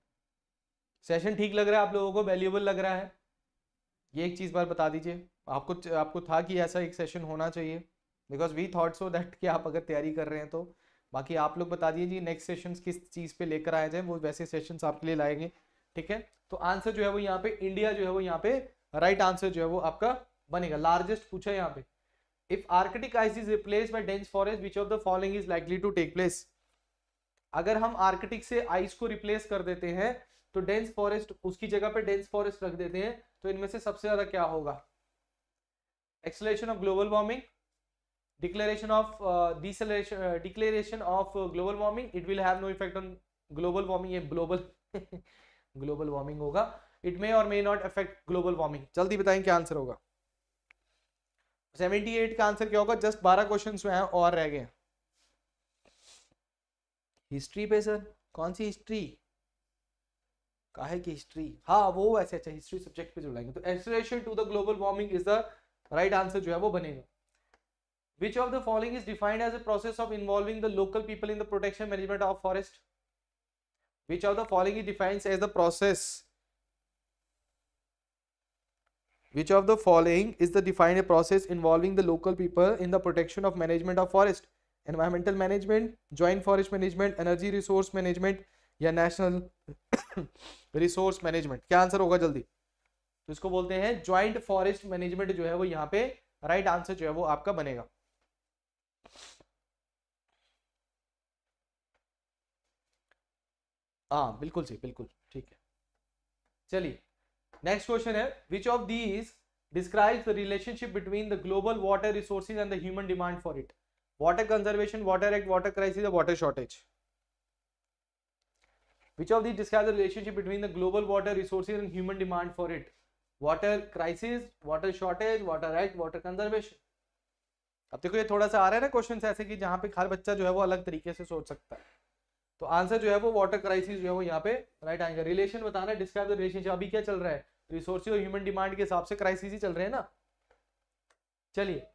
सेशन ठीक लग रहा है आप लोगों को वैल्यूबल लग रहा है ये एक चीज़ बार बता दीजिए आपको आपको था कि ऐसा एक सेशन होना चाहिए because we thought so that कि आप अगर तैयारी कर रहे हैं तो बाकी आप लोग बता दीजिए नेक्स्ट सेशन किस चीज़ पे लेकर आए जाए वो वैसे सेशंस आपके लिए लाएंगे ठीक है तो आंसर जो है वो यहाँ पे इंडिया जो है वो यहाँ पे राइट right आंसर जो है वो आपका बनेगा लार्जेस्ट पूछा यहाँ पे if Arctic ice is replace by dense forest which of the following is likely to take place अगर हम आर्कटिक से आइस को रिप्लेस कर देते हैं तो डेंस फॉरेस्ट उसकी जगह पे डेंस फॉरेस्ट रख देते हैं तो इनमें से सबसे ज्यादा क्या होगा acceleration of global warming declaration of declaration of global warming it will have no effect on global warming ये ग्लोबल ग्लोबल वार्मिंग होगा इट मे और may not affect global warming जल्दी बताएं क्या आंसर होगा 78 का आंसर क्या होगा जस्ट 12 क्वेश्चन जो हैं और रह गए हिस्ट्री पे सर कौन सी हिस्ट्री काहे की हिस्ट्री हाँ वो ऐसे अच्छा हिस्ट्री सब्जेक्ट पे जुड़ाएंगे तो acceleration to the global warming is the right answer जो है वो बनेगा which of the following is defined as a process of involving the local people in the protection management of forest Which of the following he defines as the process? Which of the following is the defined a process involving the local people in the protection of management of forest? Environmental management, joint forest management, energy resource management या national resource management क्या answer होगा जल्दी तो इसको बोलते हैं joint forest management जो है वो यहाँ पे राइट right आंसर जो है वो आपका बनेगा हाँ बिल्कुल सही बिल्कुल ठीक है चलिए नेक्स्ट क्वेश्चन है which of these describes the relationship between the global water resources and the human demand for it water conservation water act water crisis water shortage which of these describe the relationship between the global water resources and human demand for it water crisis water shortage water act water conservation अब देखो ये थोड़ा सा आ रहा है ना question ऐसे कि जहाँ पे हर बच्चा जो है वो अलग तरीके से सोच सकता है तो आंसर जो है वो वाटर क्राइसिस जो है वो यहाँ पे राइट आएंगे रिलेशन बताना डिस्क्राइब द रिलेशनशिप अभी क्या चल रहा है रिसोर्सेज और ह्यूमन डिमांड के हिसाब से क्राइसिस ही चल रहे हैं ना चलिए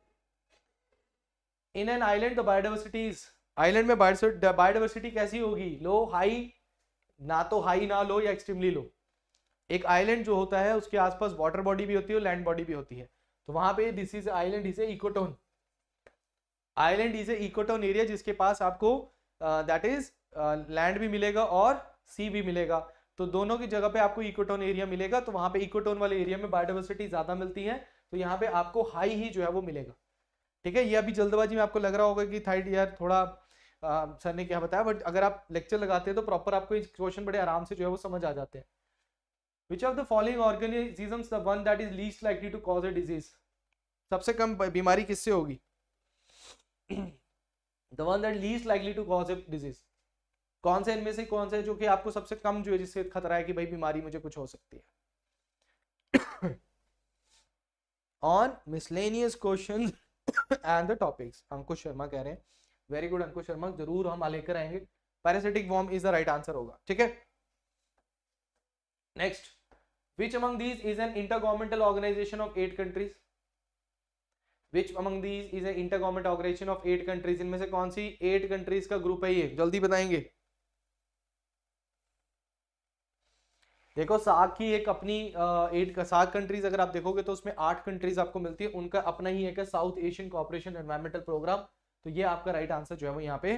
in an island the biodiversities island में बायोडावर्सिटी कैसी होगी लो हाई ना तो हाई ना लो या एक्सट्रीमली लो एक आइलैंड जो होता है उसके आसपास वाटर बॉडी भी होती है और लैंड बॉडी भी होती है तो वहां पे this is island is a ecotone island is a ecotone area जिसके पास आपको दैट uh, इज लैंड भी मिलेगा और सी भी मिलेगा तो दोनों की जगह पे आपको इकोटोन एरिया मिलेगा तो वहां पे इकोटोन वाले एरिया में बायोडाइवर्सिटी ज़्यादा मिलती है तो यहाँ पे आपको हाई ही जो है वो मिलेगा ठीक है ये अभी जल्दबाजी में आपको लग रहा होगा कि थर्ड ईयर थोड़ा आ, सर ने क्या बताया बट अगर आप लेक्चर लगाते हैं तो प्रॉपर आपको क्वेश्चन बड़े आराम से जो है वो समझ आ जाते हैं which of the following organism one that is least likely to cause a disease सबसे कम बीमारी किससे होगी the one that least likely to cause a disease कौन से इनमें से कौन से जो कि आपको सबसे कम जो है जिससे खतरा है कि भाई बीमारी मुझे कुछ हो सकती है on miscellaneous question and the topics Ankush Sharma कह रहे हैं वेरी गुड अंकुश शर्मा जरूर हम लेकर आएंगे parasitic worm is the right answer होगा ठीक है next which among these is an inter governmental organisation of eight eight which among these is an inter government organisation of eight countries इनमें से कौन सी एट कंट्रीज का group है ये जल्दी बताएंगे देखो साग की एक अपनी एट साग कंट्रीज अगर आप देखोगे तो उसमें आठ कंट्रीज आपको मिलती है उनका अपना ही एक है South Asian cooperation environmental programme तो ये आपका राइट आंसर जो है वो यहाँ पे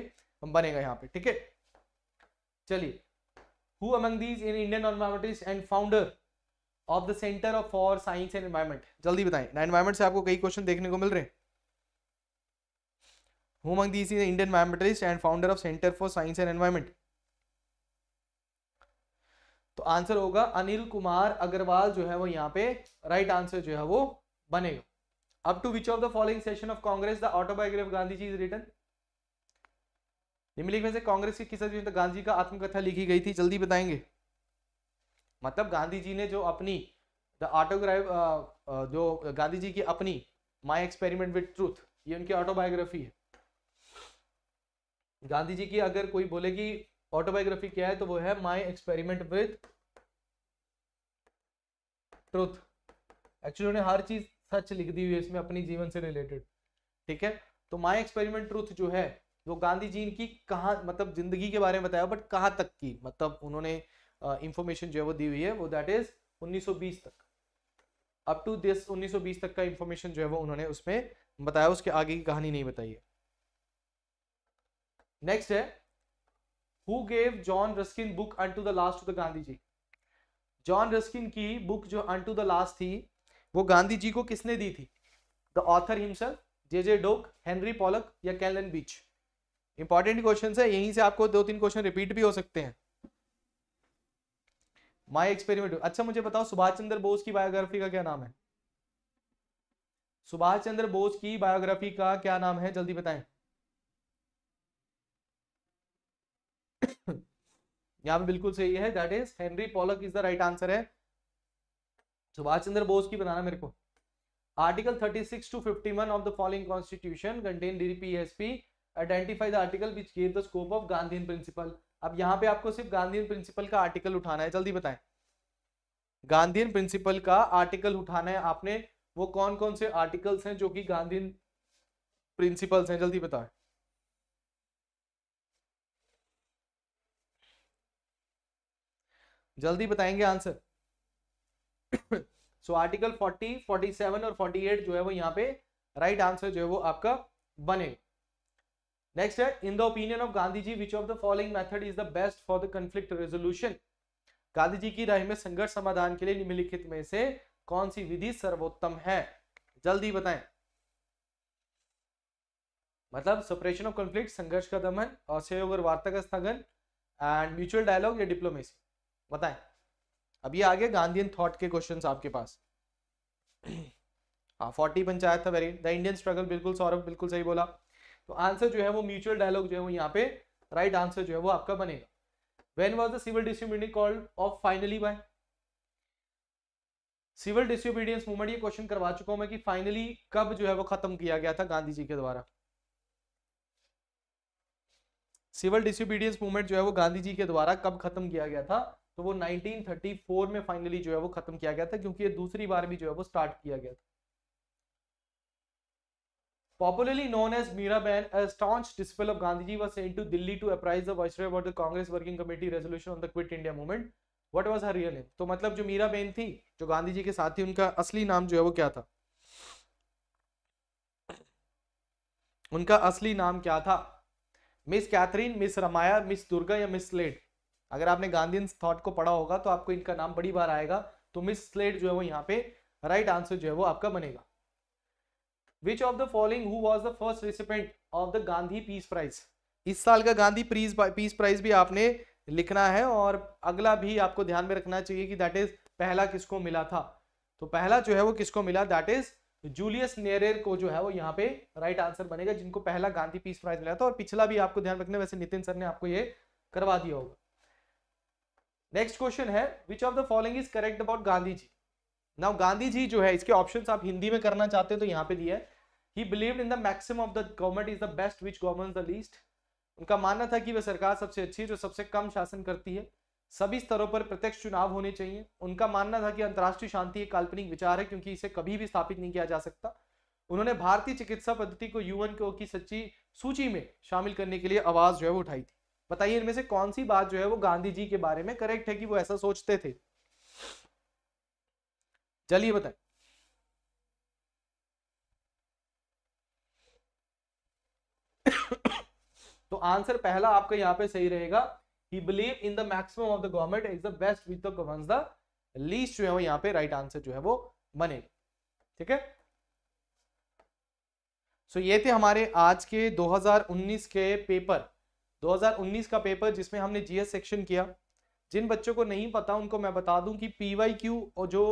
बनेगा यहाँ पे ठीक है चलिए who among these in Indian environmentalist and founder of the centre of for science and environment जल्दी बताएं एनवायरमेंट से आपको कई क्वेश्चन देखने को मिल रहे हैं who among these in Indian environmentalist and founder of centre for science and environment तो आंसर होगा अनिल कुमार अग्रवाल जो है वो यहाँ पे राइट आंसर जो है वो बनेगा up to which of the following session of Congress the autobiography Gandhi ji is return निम्नलिखित में से कांग्रेस की किस अधिवेशन गांधी तो का आत्मकथा लिखी गई थी जल्दी बताएंगे मतलब गांधी जी ने जो अपनी द ऑटोग्राफ जो गांधी जी की अपनी माय एक्सपेरिमेंट विद ट्रूथ ये उनकी ऑटोबायोग्राफी है गांधी जी की अगर कोई बोले कि ऑटोबायोग्राफी क्या है तो वो है my experiment with truth actually उन्होंने हर चीज सच लिख दी हुई है इसमें अपनी जीवन से रिलेटेड ठीक है तो माय एक्सपेरिमेंट ट्रुथ जो है वो गांधी जी की कहा मतलब जिंदगी के बारे में बताया बट कहां तक की मतलब उन्होंने इंफॉर्मेशन uh, जो है वो दी हुई है वो दैट इज 1920 तक अप टू दिस 1920 तक का इंफॉर्मेशन जो है वो उन्होंने उसमें बताया उसके आगे की कहानी नहीं बताई है नेक्स्ट है who gave John Ruskin book unto the last to the Gandhi ji John Ruskin की बुक जो अन टू द लास्ट थी वो गांधी जी को किसने दी थी the author himself J J Doke Henry Pollock या कैलन बीच इंपॉर्टेंट क्वेश्चन है यहीं से आपको दो तीन क्वेश्चन रिपीट भी हो सकते हैं माई एक्सपेरिमेंट अच्छा मुझे बताओ सुभाष चंद्र बोस की बायोग्राफी का क्या नाम है सुभाष चंद्र बोस की बायोग्राफी का क्या नाम है जल्दी बताएं यहाँ पे बिल्कुल सही है that is Henry Polak is the right answer है सुभाष चंद्र बोस की बनाना मेरे को article 36 to 51 of the following constitution contain D DPSP identify the article which gave the scope of Gandhi principle अब यहाँ पे आपको सिर्फ गांधी प्रिंसिपल का आर्टिकल उठाना है जल्दी बताएं गांधी प्रिंसिपल का आर्टिकल उठाना है आपने वो कौन कौन से आर्टिकल्स हैं जो कि गांधी प्रिंसिपल्स हैं जल्दी बताएं जल्दी बताएंगे आंसर सो आर्टिकल 40, 47 और 48 जो है वो यहाँ पे राइट right आंसर जो है वो आपका बनेगा नेक्स्ट है in the opinion of Gandhi ji which of the following method is the best for the conflict resolution Gandhi ji की राय में संघर्ष समाधान के लिए निम्नलिखित में से कौन सी विधि सर्वोत्तम है जल्दी बताएं मतलब सपरेशन ऑफ कंफ्लिक्ट संघर्ष का दमन और सहयोग और वार्ता का स्थगन एंड म्यूचुअल डायलॉग या डिप्लोमेसी बताएं अब ये आगे गांधीन थॉट के क्वेश्चन आपके पास हाँ फोर्टी पंचायत था वेरी द इंडियन स्ट्रगल बिल्कुल सौरभ बिल्कुल सही बोला तो आंसर जो है वो म्यूचुअल डायलॉग जो है वो यहाँ पे राइट right आंसर जो है वो आपका बनेगा when was the civil distributing called off finally by civil distributions movement ये क्वेश्चन करवा चुका हूं मैं कि फाइनली कब जो है वो खत्म किया गया था गांधी जी के द्वारा सिविल डिस्ट्रीब्यूटियंस मूवमेंट जो है वो गांधी जी के द्वारा कब खत्म किया गया था तो वो 1934 में फाइनली जो है वो खत्म किया गया था क्योंकि ये दूसरी बार भी जो है वो स्टार्ट किया गया था popularly known as Mira Behn staunch disciple of Gandhi ji was to Delhi to apprise about Congress working committee resolution on the quit India movement what was her real तो मतलब जो मीरा बेन थी जो गांधी जी के साथ थी उनका असली नाम जो है वो क्या था उनका असली नाम क्या था miss Catherine miss Ramaya miss Durga या मिस लेड अगर आपने गांधी थॉट को पढ़ा होगा तो आपको इनका नाम बड़ी बार आएगा तो मिस स्लेट जो है वो यहाँ पे राइट आंसर जो है वो आपका बनेगा which of the following who was the first recipient of the Gandhi peace prize इस साल का गांधी प्रीज पीस प्राइज भी आपने लिखना है और अगला भी आपको ध्यान में रखना चाहिए कि दैट इज पहला किसको मिला था तो पहला जो है वो किसको मिला दैट इज जूलियस नेरेर को जो है वो यहाँ पे राइट आंसर बनेगा जिनको पहला गांधी पीस प्राइज मिला था और पिछला भी आपको ध्यान रखना वैसे नितिन सर ने आपको ये करवा दिया होगा नेक्स्ट क्वेश्चन है which of the following is correct about Gandhi ji now Gandhi ji जो है इसके ऑप्शन आप हिंदी में करना चाहते हो तो यहाँ पे दिया he believe in the maxim of the government is the best which government the least उनका मानना था कि वह सरकार सबसे अच्छी है जो सबसे कम शासन करती है सभी स्तरों पर प्रत्यक्ष चुनाव होने चाहिए उनका मानना था कि अंतर्राष्ट्रीय शांति एक काल्पनिक विचार है क्योंकि इसे कभी भी स्थापित नहीं किया जा सकता उन्होंने भारतीय चिकित्सा पद्धति को यूएन की सच्ची सूची में शामिल करने के लिए आवाज जो है वो उठाई थी बताइए इनमें से कौन सी बात जो है वो गांधी जी के बारे में करेक्ट है कि वो ऐसा सोचते थे चलिए बताए तो आंसर पहला आपका यहां पे सही रहेगा he believe in the maximum of the government is the best with the least जो है वो यहां पे राइट आंसर जो है वो बनेगा ठीक है सो ये थे हमारे आज के 2019 के पेपर 2019 का पेपर जिसमें हमने जीएस सेक्शन किया जिन बच्चों को नहीं पता उनको मैं बता दूं कि पीवाईक्यू और जो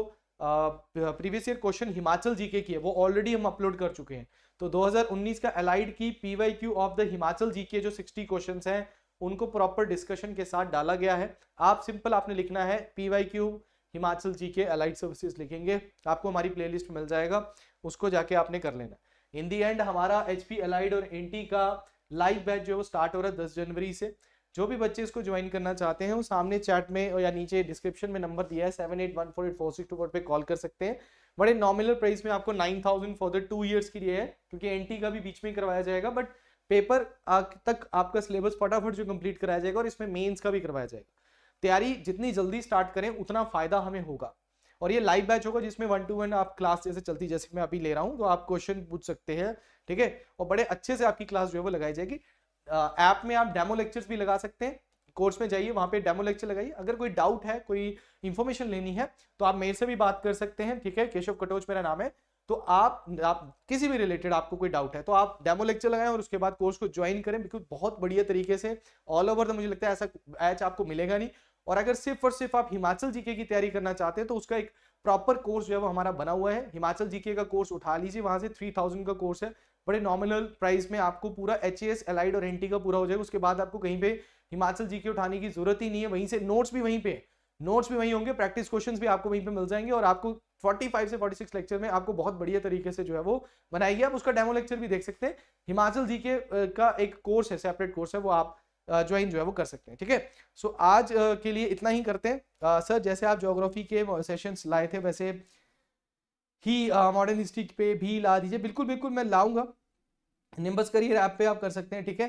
previous year question Himachal GK की है वो ऑलरेडी हम अपलोड कर चुके हैं तो 2019 का अलाइड की PYQ of the Himachal GK जो 60 क्वेश्चन हैं उनको प्रॉपर डिस्कशन के साथ डाला गया है आप सिंपल आपने लिखना है क्यू हिमाचल जी के अलाइड सर्विसेज लिखेंगे आपको हमारी प्लेलिस्ट मिल जाएगा उसको जाके आपने कर लेना इन दी एंड हमारा एच पी अलाइड और एन का लाइव बैच जो है वो स्टार्ट हो रहा है दस जनवरी से जो भी बच्चे इसको ज्वाइन करना चाहते हैं वो सामने चैट में या नीचे डिस्क्रिप्शन में नंबर दिया है seven eight one four eight four six two four पे कॉल कर सकते हैं बड़े नॉमिनल प्राइस में आपको nine thousand for the two years के लिए है क्योंकि एनटी का भी बीच में करवाया जाएगा बट पेपर तक आपका सिलेबस फटाफट जो कंप्लीट कराया जाएगा और इसमें मेन्स का भी करवाया जाएगा तैयारी जितनी जल्दी स्टार्ट करें उतना फायदा हमें होगा और ये लाइव बैच होगा जिसमें वन टू वन आप क्लास जैसे चलती जैसे मैं अभी ले रहा हूँ तो आप क्वेश्चन पूछ सकते हैं ठीक है ठेके? और बड़े अच्छे से आपकी क्लास जो है वो लगाई जाएगी ऐप में आप डेमो लेक्चर्स भी लगा सकते हैं कोर्स में जाइए वहाँ पे डेमो लेक्चर लगाइए अगर कोई डाउट है कोई इन्फॉर्मेशन लेनी है तो आप मेरे से भी बात कर सकते हैं ठीक है केशव कटोच मेरा नाम है तो आप आप किसी भी रिलेटेड आपको कोई डाउट है तो आप डेमो लेक्चर लगाएं और उसके बाद कोर्स को ज्वाइन करें बिकॉज बहुत बढ़िया तरीके से ऑल ओवर तो मुझे लगता है ऐसा बैच आपको मिलेगा नहीं और अगर सिर्फ और सिर्फ आप हिमाचल जीके की तैयारी करना चाहते हैं तो उसका एक प्रॉपर कोर्स जो है वो हमारा बना हुआ है हिमाचल जीके का कोर्स उठा लीजिए वहां से थ्री थाउजेंड का कोर्स है बड़े नॉमिनल प्राइस में आपको पूरा एच एस एलाइड और एनटी का पूरा हो जाएगा उसके बाद आपको कहीं पे हिमाचल जीके उठाने की जरूरत ही नहीं है वहीं से नोट्स भी वहीं पे नोट्स भी वहीं होंगे प्रैक्टिस क्वेश्चंस भी आपको वहीं पे मिल जाएंगे और आपको 45 से 46 लेक्चर में आपको बहुत बढ़िया तरीके से जो है वो बनाएगी आप उसका डेमो लेक्चर भी देख सकते हैं हिमाचल जी के का एक कोर्स है सेपरेट कोर्स है वो आप ज्वाइन जो है वो कर सकते हैं ठीक है सो आज के लिए इतना ही करते हैं सर जैसे आप जोग्राफी के सेशंस लाए थे वैसे ही मॉडर्न हिस्ट्री पे भी ला दीजिए बिल्कुल बिल्कुल मैं लाऊंगा निम्बस करियर ऐप पे आप कर सकते हैं ठीक है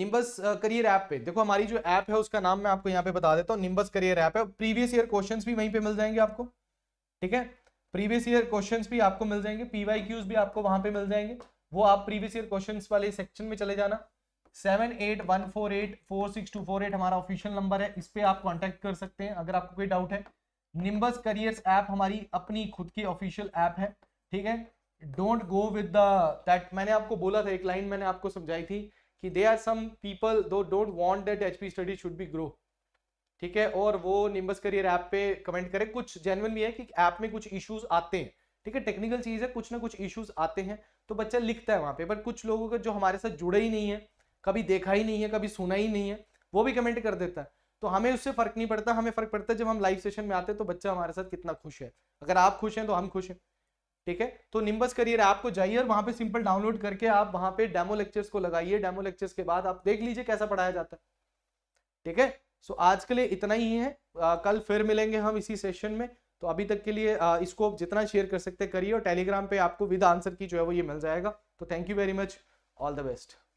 निम्बस करियर ऐप पे देखो हमारी जो ऐप है उसका नाम मैं आपको यहाँ पे बता देता हूँ निम्बस करियर ऐप है प्रीवियस ईयर क्वेश्चंस भी वहीं पे मिल जाएंगे आपको ठीक है प्रीवियस ईयर क्वेश्चंस भी आपको मिल जाएंगे पीवाई भी आपको वहां पे मिल जाएंगे वो आप प्रीवियस ईयर क्वेश्चन वाले सेक्शन में चले जाना seven eight one four eight four six two four eight हमारा ऑफिशियल नंबर है इस पर आप कॉन्टैक्ट कर सकते हैं अगर आपको कोई डाउट है निम्बस करियर्स ऐप हमारी अपनी खुद की ऑफिशियल ऐप है ठीक है डोंट गो विद दैट मैंने आपको बोला था एक लाइन मैंने आपको समझाई थी कि they are some people though don't want that H P study should be grow ठीक है और वो निम्बस करियर ऐप पे कमेंट करें कुछ जेनवन भी है कि ऐप में कुछ इशूज आते हैं ठीक है टेक्निकल चीज़ है कुछ ना कुछ इशूज आते हैं तो बच्चा लिखता है वहां पे पर कुछ लोगों का जो हमारे साथ जुड़े ही नहीं है कभी देखा ही नहीं है कभी सुना ही नहीं है वो भी कमेंट कर देता है तो हमें उससे फर्क नहीं पड़ता हमें फर्क पड़ता है जब हम लाइव सेशन में आते हैं तो बच्चा हमारे साथ कितना खुश है अगर आप खुश हैं तो हम खुश हैं ठीक है तो निम्बस करियर ऐप को जाइए और वहां पे सिंपल डाउनलोड करके आप वहां पे डेमो लेक्चर्स को लगाइए डेमो लेक्चर्स के बाद आप देख लीजिए कैसा पढ़ाया जाता है ठीक है सो आज के लिए इतना ही है आ, कल फिर मिलेंगे हम इसी सेशन में तो अभी तक के लिए आ, इसको जितना शेयर कर सकते करिए और टेलीग्राम पे आपको विद आंसर की जो है वो ये मिल जाएगा तो thank you very much all the best